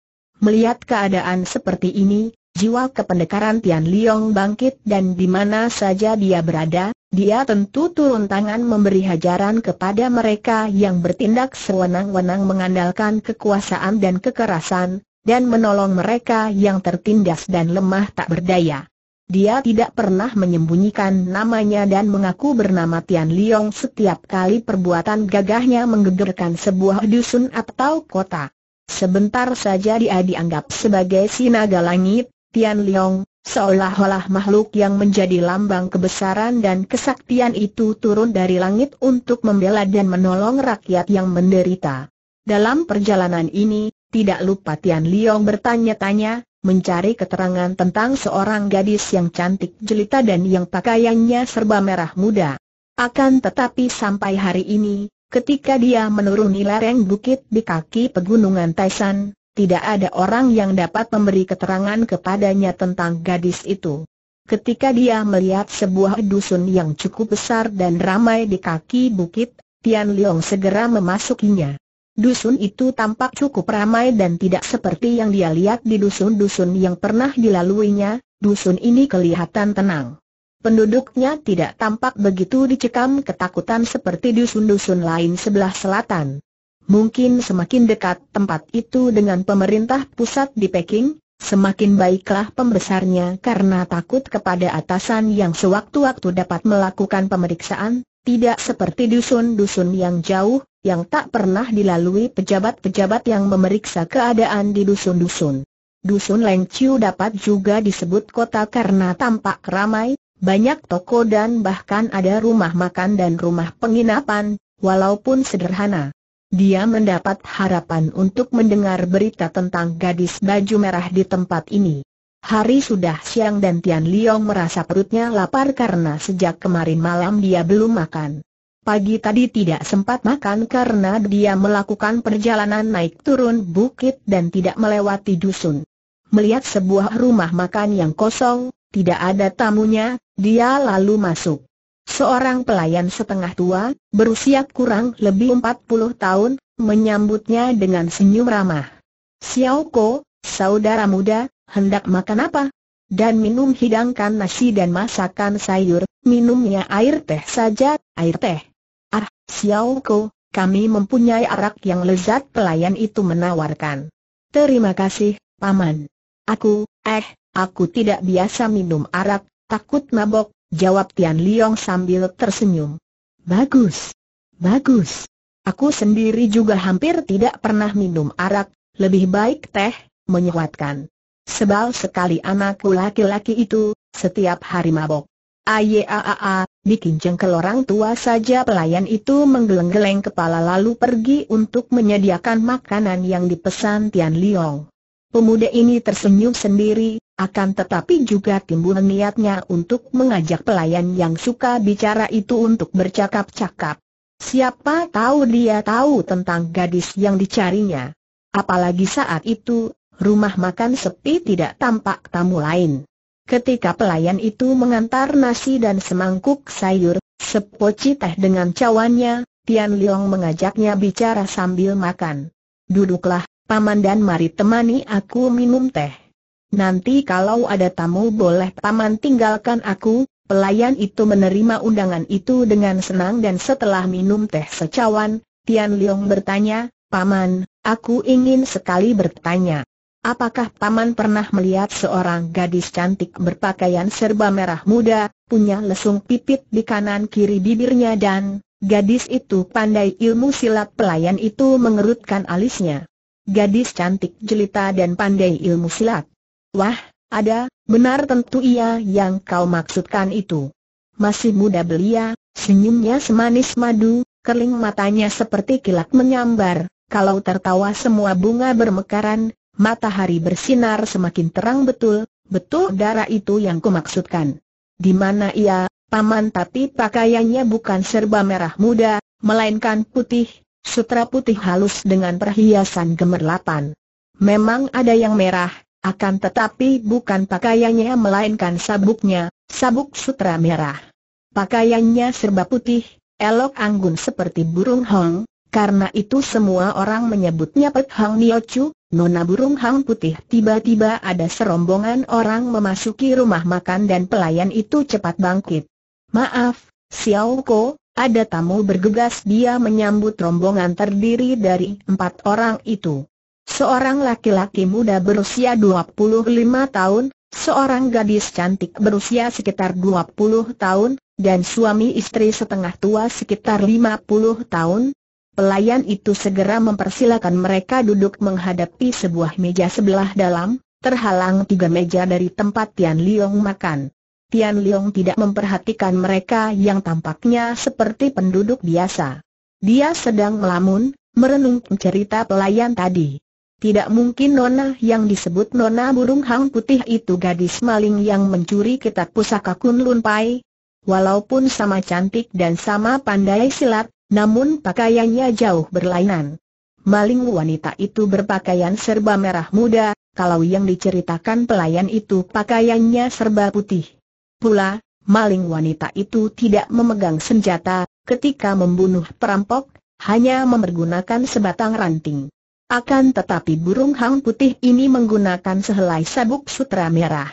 Melihat keadaan seperti ini, jiwa kependekaran Tian Liong bangkit dan di mana saja dia berada, dia tentu turun tangan memberi hajaran kepada mereka yang bertindak sewenang-wenang mengandalkan kekuasaan dan kekerasan, dan menolong mereka yang tertindas dan lemah tak berdaya. Dia tidak pernah menyembunyikan namanya dan mengaku bernama Tian Liong setiap kali perbuatan gagahnya menggegerkan sebuah dusun atau kota. Sebentar saja dia dianggap sebagai sinaga langit, Tian Liong, seolah-olah makhluk yang menjadi lambang kebesaran dan kesaktian itu turun dari langit untuk membela dan menolong rakyat yang menderita. Dalam perjalanan ini, tidak lupa Tian Liong bertanya-tanya, mencari keterangan tentang seorang gadis yang cantik jelita dan yang pakaiannya serba merah muda. Akan tetapi sampai hari ini, ketika dia menuruni lereng bukit di kaki pegunungan Taisan, tidak ada orang yang dapat memberi keterangan kepadanya tentang gadis itu. Ketika dia melihat sebuah dusun yang cukup besar dan ramai di kaki bukit, Tian Leong segera memasukinya. Dusun itu tampak cukup ramai dan tidak seperti yang dia lihat di dusun-dusun yang pernah dilaluinya, dusun ini kelihatan tenang. Penduduknya tidak tampak begitu dicekam ketakutan seperti dusun-dusun lain sebelah selatan. Mungkin semakin dekat tempat itu dengan pemerintah pusat di Peking, semakin baiklah pembesarnya karena takut kepada atasan yang sewaktu-waktu dapat melakukan pemeriksaan, tidak seperti dusun-dusun yang jauh, yang tak pernah dilalui pejabat-pejabat yang memeriksa keadaan di dusun-dusun. Dusun Lengciu dapat juga disebut kota karena tampak ramai, banyak toko dan bahkan ada rumah makan dan rumah penginapan, walaupun sederhana dia mendapat harapan untuk mendengar berita tentang gadis baju merah di tempat ini. Hari sudah siang dan Tian Liong merasa perutnya lapar karena sejak kemarin malam dia belum makan. Pagi tadi tidak sempat makan karena dia melakukan perjalanan naik turun bukit dan tidak melewati dusun. Melihat sebuah rumah makan yang kosong, tidak ada tamunya, dia lalu masuk. Seorang pelayan setengah tua, berusia kurang lebih 40 tahun, menyambutnya dengan senyum ramah. Xiao Ko, saudara muda, hendak makan apa? Dan minum hidangkan nasi dan masakan sayur, minumnya air teh saja, air teh. Ah, Xiao Ko, kami mempunyai arak yang lezat pelayan itu menawarkan. Terima kasih, Paman. Aku, eh, aku tidak biasa minum arak, takut mabok, jawab Tian Liong sambil tersenyum. Bagus. Bagus. Aku sendiri juga hampir tidak pernah minum arak, lebih baik teh, menyuatkan. Sebal sekali anakku laki-laki itu, setiap hari mabok. Ayaaa, bikin jengkel orang tua saja pelayan itu menggeleng-geleng kepala lalu pergi untuk menyediakan makanan yang dipesan Tian Liong. Pemuda ini tersenyum sendiri, akan tetapi juga timbul niatnya untuk mengajak pelayan yang suka bicara itu untuk bercakap-cakap. Siapa tahu dia tahu tentang gadis yang dicarinya. Apalagi saat itu, rumah makan sepi tidak tampak tamu lain. Ketika pelayan itu mengantar nasi dan semangkuk sayur, sepoci teh dengan cawannya, Tian Liang mengajaknya bicara sambil makan. Duduklah, paman dan mari temani aku minum teh. Nanti kalau ada tamu boleh paman tinggalkan aku, pelayan itu menerima undangan itu dengan senang dan setelah minum teh secawan, Tian Liang bertanya, Paman, aku ingin sekali bertanya. Apakah Paman pernah melihat seorang gadis cantik berpakaian serba merah muda, punya lesung pipit di kanan kiri bibirnya dan, gadis itu pandai ilmu silat pelayan itu mengerutkan alisnya. Gadis cantik jelita dan pandai ilmu silat. Wah, ada, benar tentu ia yang kau maksudkan itu. Masih muda belia, senyumnya semanis madu, kerling matanya seperti kilat menyambar, kalau tertawa semua bunga bermekaran, matahari bersinar semakin terang betul, betul darah itu yang kumaksudkan. Di mana ia, paman tapi pakaiannya bukan serba merah muda, melainkan putih, sutra putih halus dengan perhiasan gemerlapan. Memang ada yang merah, akan tetapi bukan pakaiannya melainkan sabuknya, sabuk sutra merah. Pakaiannya serba putih, elok anggun seperti burung hong, karena itu semua orang menyebutnya Pet Hang Niochu, Nona Burung Hong Putih. Tiba-tiba ada serombongan orang memasuki rumah makan dan pelayan itu cepat bangkit. Maaf, Xiao Ko, ada tamu bergegas dia menyambut rombongan terdiri dari empat orang itu. Seorang laki-laki muda berusia 25 tahun, seorang gadis cantik berusia sekitar 20 tahun, dan suami istri setengah tua sekitar 50 tahun. Pelayan itu segera mempersilakan mereka duduk menghadapi sebuah meja sebelah dalam, terhalang tiga meja dari tempat Tian Liong makan. Tian Liong tidak memperhatikan mereka yang tampaknya seperti penduduk biasa. Dia sedang melamun, merenung cerita pelayan tadi. Tidak mungkin Nona yang disebut Nona Burung Hang Putih itu gadis maling yang mencuri kitab pusaka Kunlun Pai. Walaupun sama cantik dan sama pandai silat, namun pakaiannya jauh berlainan. Maling wanita itu berpakaian serba merah muda, kalau yang diceritakan pelayan itu pakaiannya serba putih. Pula, maling wanita itu tidak memegang senjata, ketika membunuh perampok, hanya memergunakan sebatang ranting. Akan tetapi burung hang putih ini menggunakan sehelai sabuk sutra merah.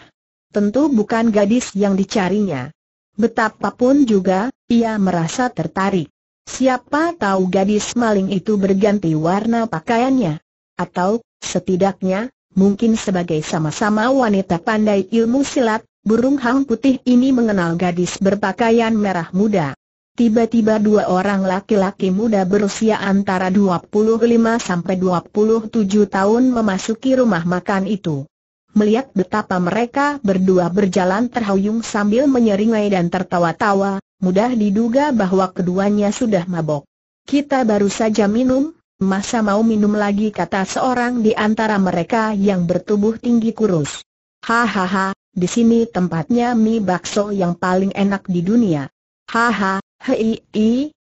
Tentu bukan gadis yang dicarinya. Betapapun juga, ia merasa tertarik. Siapa tahu gadis maling itu berganti warna pakaiannya. Atau, setidaknya, mungkin sebagai sama-sama wanita pandai ilmu silat, burung hang putih ini mengenal gadis berpakaian merah muda. Tiba-tiba dua orang laki-laki muda berusia antara 25 sampai 27 tahun memasuki rumah makan itu. Melihat betapa mereka berdua berjalan terhuyung sambil menyeringai dan tertawa-tawa, mudah diduga bahwa keduanya sudah mabok. Kita baru saja minum, masa mau minum lagi kata seorang di antara mereka yang bertubuh tinggi kurus. Hahaha, di sini tempatnya mie bakso yang paling enak di dunia. Haha, Hei,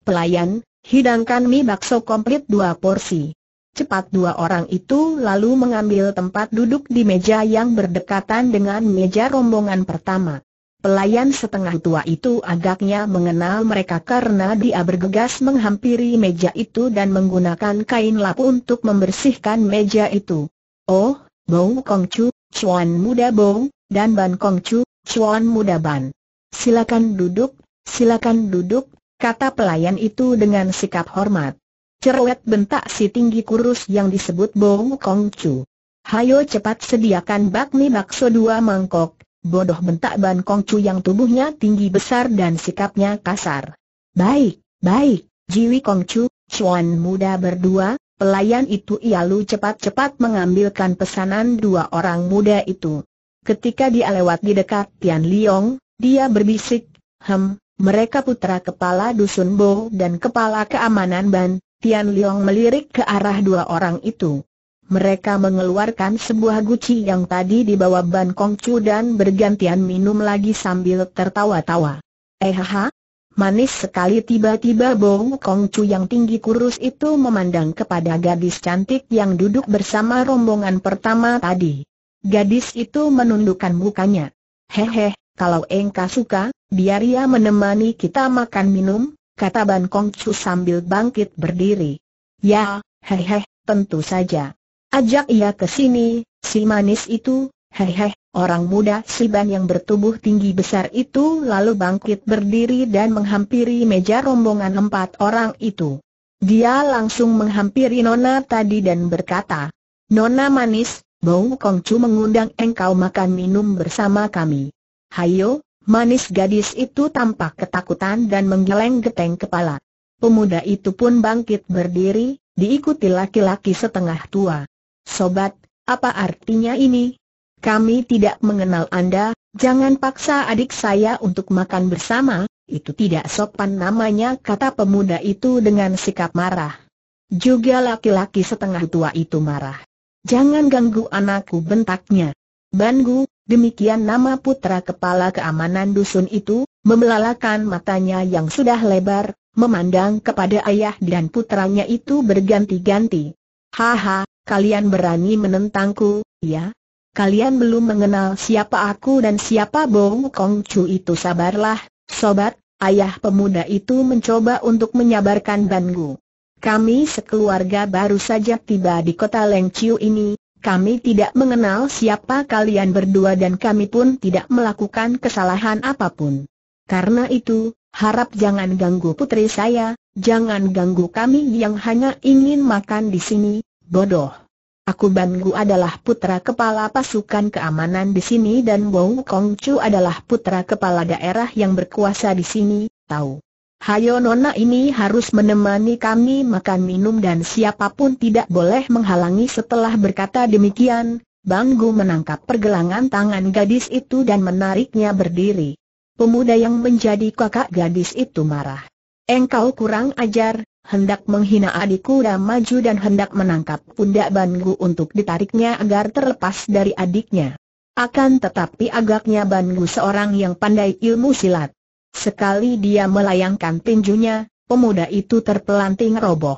pelayan, hidangkan mie bakso komplit dua porsi. Cepat dua orang itu lalu mengambil tempat duduk di meja yang berdekatan dengan meja rombongan pertama. Pelayan setengah tua itu agaknya mengenal mereka karena dia bergegas menghampiri meja itu dan menggunakan kain lap untuk membersihkan meja itu. Oh, Kong Kongcu, Chuan Muda Bong, dan Ban Kongcu, Chuan Muda Ban. Silakan duduk, Silakan duduk, kata pelayan itu dengan sikap hormat. Cerewet bentak si tinggi kurus yang disebut Bong Kong Chu. Hayo cepat sediakan bakmi bakso dua mangkok, bodoh bentak Ban Kong Chu yang tubuhnya tinggi besar dan sikapnya kasar. Baik, baik, Jiwi Kong Chu, Chuan muda berdua, pelayan itu ialu cepat-cepat mengambilkan pesanan dua orang muda itu. Ketika dia lewat di dekat Tian Liong, dia berbisik, Hem, mereka putra kepala Dusun Bo dan kepala keamanan Ban, Tian Liong melirik ke arah dua orang itu. Mereka mengeluarkan sebuah guci yang tadi dibawa Ban Kong Chu dan bergantian minum lagi sambil tertawa-tawa. Eh Ehaha, manis sekali tiba-tiba Bo Kong Chu yang tinggi kurus itu memandang kepada gadis cantik yang duduk bersama rombongan pertama tadi. Gadis itu menundukkan mukanya. Hehe, kalau engkau suka, Biar ia menemani kita makan minum, kata Ban Kong Chu sambil bangkit berdiri. Ya, hehe, tentu saja. Ajak ia ke sini, si manis itu, hehe, orang muda si Ban yang bertubuh tinggi besar itu lalu bangkit berdiri dan menghampiri meja rombongan empat orang itu. Dia langsung menghampiri Nona tadi dan berkata, Nona manis, Bau Kongcu mengundang engkau makan minum bersama kami. Hayo, Manis gadis itu tampak ketakutan dan menggeleng-geteng kepala. Pemuda itu pun bangkit berdiri, diikuti laki-laki setengah tua. Sobat, apa artinya ini? Kami tidak mengenal Anda, jangan paksa adik saya untuk makan bersama, itu tidak sopan namanya kata pemuda itu dengan sikap marah. Juga laki-laki setengah tua itu marah. Jangan ganggu anakku bentaknya. Bangu, Demikian nama putra kepala keamanan dusun itu, membelalakan matanya yang sudah lebar, memandang kepada ayah dan putranya itu berganti-ganti. Haha, kalian berani menentangku, ya? Kalian belum mengenal siapa aku dan siapa Bong Kong Chu itu sabarlah, sobat, ayah pemuda itu mencoba untuk menyabarkan Bangu. Kami sekeluarga baru saja tiba di kota Leng Chiu ini, kami tidak mengenal siapa kalian berdua dan kami pun tidak melakukan kesalahan apapun. Karena itu, harap jangan ganggu putri saya, jangan ganggu kami yang hanya ingin makan di sini, bodoh. Aku Gu adalah putra kepala pasukan keamanan di sini dan Wong Chu adalah putra kepala daerah yang berkuasa di sini, tahu. Hayo Nona ini harus menemani kami makan minum dan siapapun tidak boleh menghalangi setelah berkata demikian, Banggu menangkap pergelangan tangan gadis itu dan menariknya berdiri. Pemuda yang menjadi kakak gadis itu marah. Engkau kurang ajar, hendak menghina adikku dan maju dan hendak menangkap pundak Banggu untuk ditariknya agar terlepas dari adiknya. Akan tetapi agaknya Banggu seorang yang pandai ilmu silat. Sekali dia melayangkan tinjunya, pemuda itu terpelanting roboh.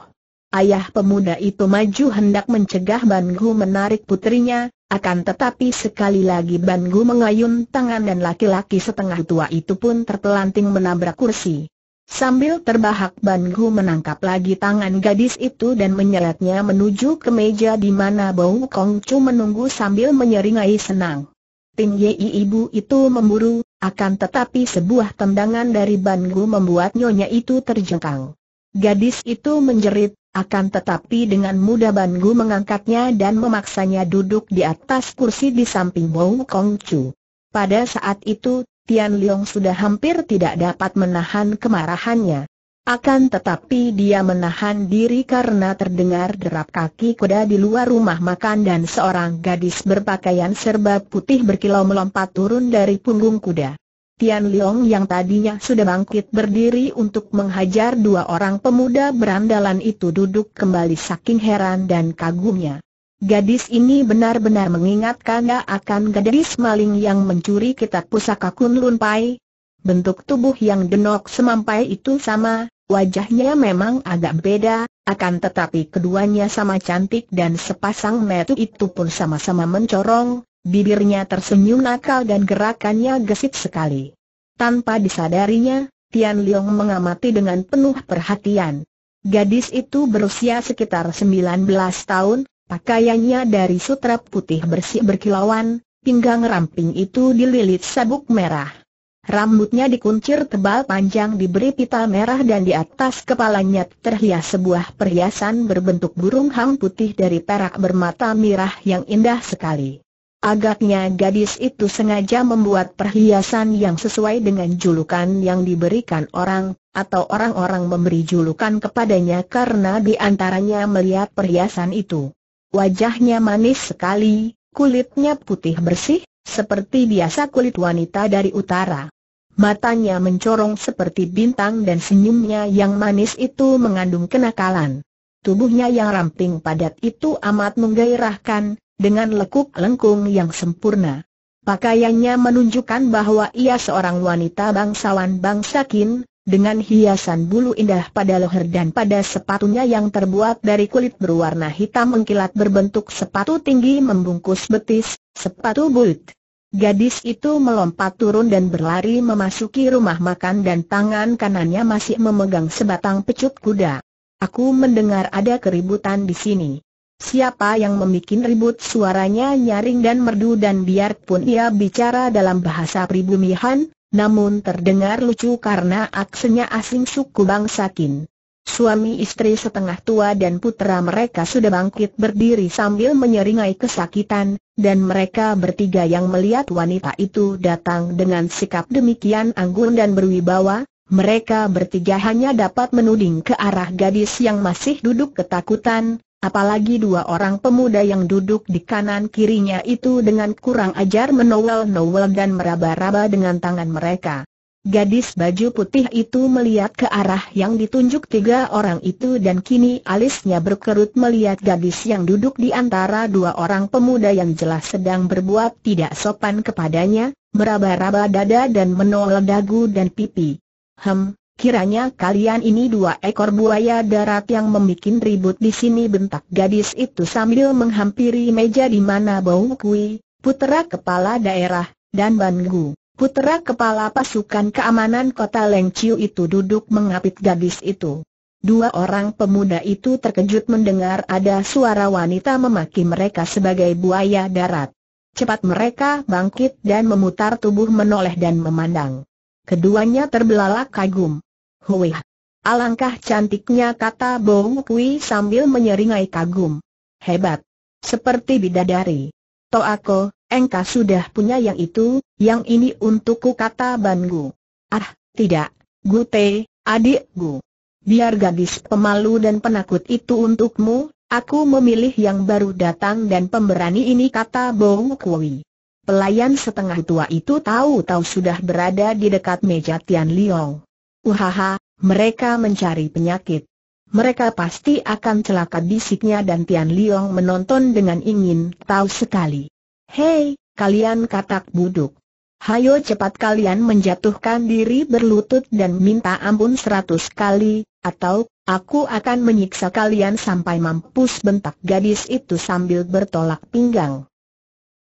Ayah pemuda itu maju hendak mencegah Ban Gu menarik putrinya, akan tetapi sekali lagi Ban Gu mengayun tangan dan laki-laki setengah tua itu pun terpelanting menabrak kursi. Sambil terbahak Ban Gu menangkap lagi tangan gadis itu dan menyeretnya menuju ke meja di mana Bau Kong Chu menunggu sambil menyeringai senang. Ting Yei ibu itu memburu, akan tetapi sebuah tendangan dari Bangu membuat nyonya itu terjengkang. Gadis itu menjerit, akan tetapi dengan mudah Bangu mengangkatnya dan memaksanya duduk di atas kursi di samping Kong Chu. Pada saat itu, Tian Leong sudah hampir tidak dapat menahan kemarahannya. Akan tetapi dia menahan diri karena terdengar derap kaki kuda di luar rumah makan dan seorang gadis berpakaian serba putih berkilau melompat turun dari punggung kuda. Tian Leong yang tadinya sudah bangkit berdiri untuk menghajar dua orang pemuda berandalan itu duduk kembali saking heran dan kagumnya. Gadis ini benar-benar mengingatkan akan gadis maling yang mencuri kitab pusaka Kunlun Pai, Bentuk tubuh yang denok semampai itu sama, wajahnya memang agak beda, akan tetapi keduanya sama cantik dan sepasang metu itu pun sama-sama mencorong, bibirnya tersenyum nakal dan gerakannya gesit sekali. Tanpa disadarinya, Tian Liang mengamati dengan penuh perhatian. Gadis itu berusia sekitar 19 tahun, pakaiannya dari sutra putih bersih berkilauan, pinggang ramping itu dililit sabuk merah rambutnya dikuncir tebal panjang diberi pita merah dan di atas kepalanya terhias sebuah perhiasan berbentuk burung hang putih dari perak bermata merah yang indah sekali. Agaknya gadis itu sengaja membuat perhiasan yang sesuai dengan julukan yang diberikan orang, atau orang-orang memberi julukan kepadanya karena di antaranya melihat perhiasan itu. Wajahnya manis sekali, kulitnya putih bersih, seperti biasa kulit wanita dari utara matanya mencorong seperti bintang dan senyumnya yang manis itu mengandung kenakalan. Tubuhnya yang ramping padat itu amat menggairahkan, dengan lekuk lengkung yang sempurna. Pakaiannya menunjukkan bahwa ia seorang wanita bangsawan bangsakin, dengan hiasan bulu indah pada leher dan pada sepatunya yang terbuat dari kulit berwarna hitam mengkilat berbentuk sepatu tinggi membungkus betis, sepatu boot. Gadis itu melompat turun dan berlari memasuki rumah makan dan tangan kanannya masih memegang sebatang pecut kuda. Aku mendengar ada keributan di sini. Siapa yang membuat ribut suaranya nyaring dan merdu dan biarpun ia bicara dalam bahasa pribumi Han, namun terdengar lucu karena aksennya asing suku bangsa Kin. Suami istri setengah tua dan putera mereka sudah bangkit berdiri sambil menyeringai kesakitan, dan mereka bertiga yang melihat wanita itu datang dengan sikap demikian anggun dan berwibawa, mereka bertiga hanya dapat menuding ke arah gadis yang masih duduk ketakutan, apalagi dua orang pemuda yang duduk di kanan kirinya itu dengan kurang ajar menowel-nowel dan meraba-raba dengan tangan mereka. Gadis baju putih itu melihat ke arah yang ditunjuk tiga orang itu dan kini alisnya berkerut melihat gadis yang duduk di antara dua orang pemuda yang jelas sedang berbuat tidak sopan kepadanya, meraba-raba dada dan menolak dagu dan pipi. Hem, Kiranya kalian ini dua ekor buaya darat yang membuat ribut di sini bentak gadis itu sambil menghampiri meja di mana Bau Kui, putera kepala daerah, dan Bangu. Putera kepala pasukan keamanan kota Leng itu duduk mengapit gadis itu. Dua orang pemuda itu terkejut mendengar ada suara wanita memaki mereka sebagai buaya darat. Cepat mereka bangkit dan memutar tubuh menoleh dan memandang. Keduanya terbelalak kagum. Hui! Alangkah cantiknya kata Bong Kui sambil menyeringai kagum. Hebat! Seperti bidadari. Toako, engkau sudah punya yang itu, yang ini untukku kata Bangu. Ah, tidak, adik Gu. Biar gadis pemalu dan penakut itu untukmu, aku memilih yang baru datang dan pemberani ini kata Bong Kui. Pelayan setengah tua itu tahu-tahu sudah berada di dekat meja Tian Liong. Uhaha, mereka mencari penyakit. Mereka pasti akan celaka bisiknya dan Tian Liong menonton dengan ingin tahu sekali. Hei, kalian katak buduk. Hayo cepat kalian menjatuhkan diri berlutut dan minta ampun seratus kali, atau, aku akan menyiksa kalian sampai mampus bentak gadis itu sambil bertolak pinggang.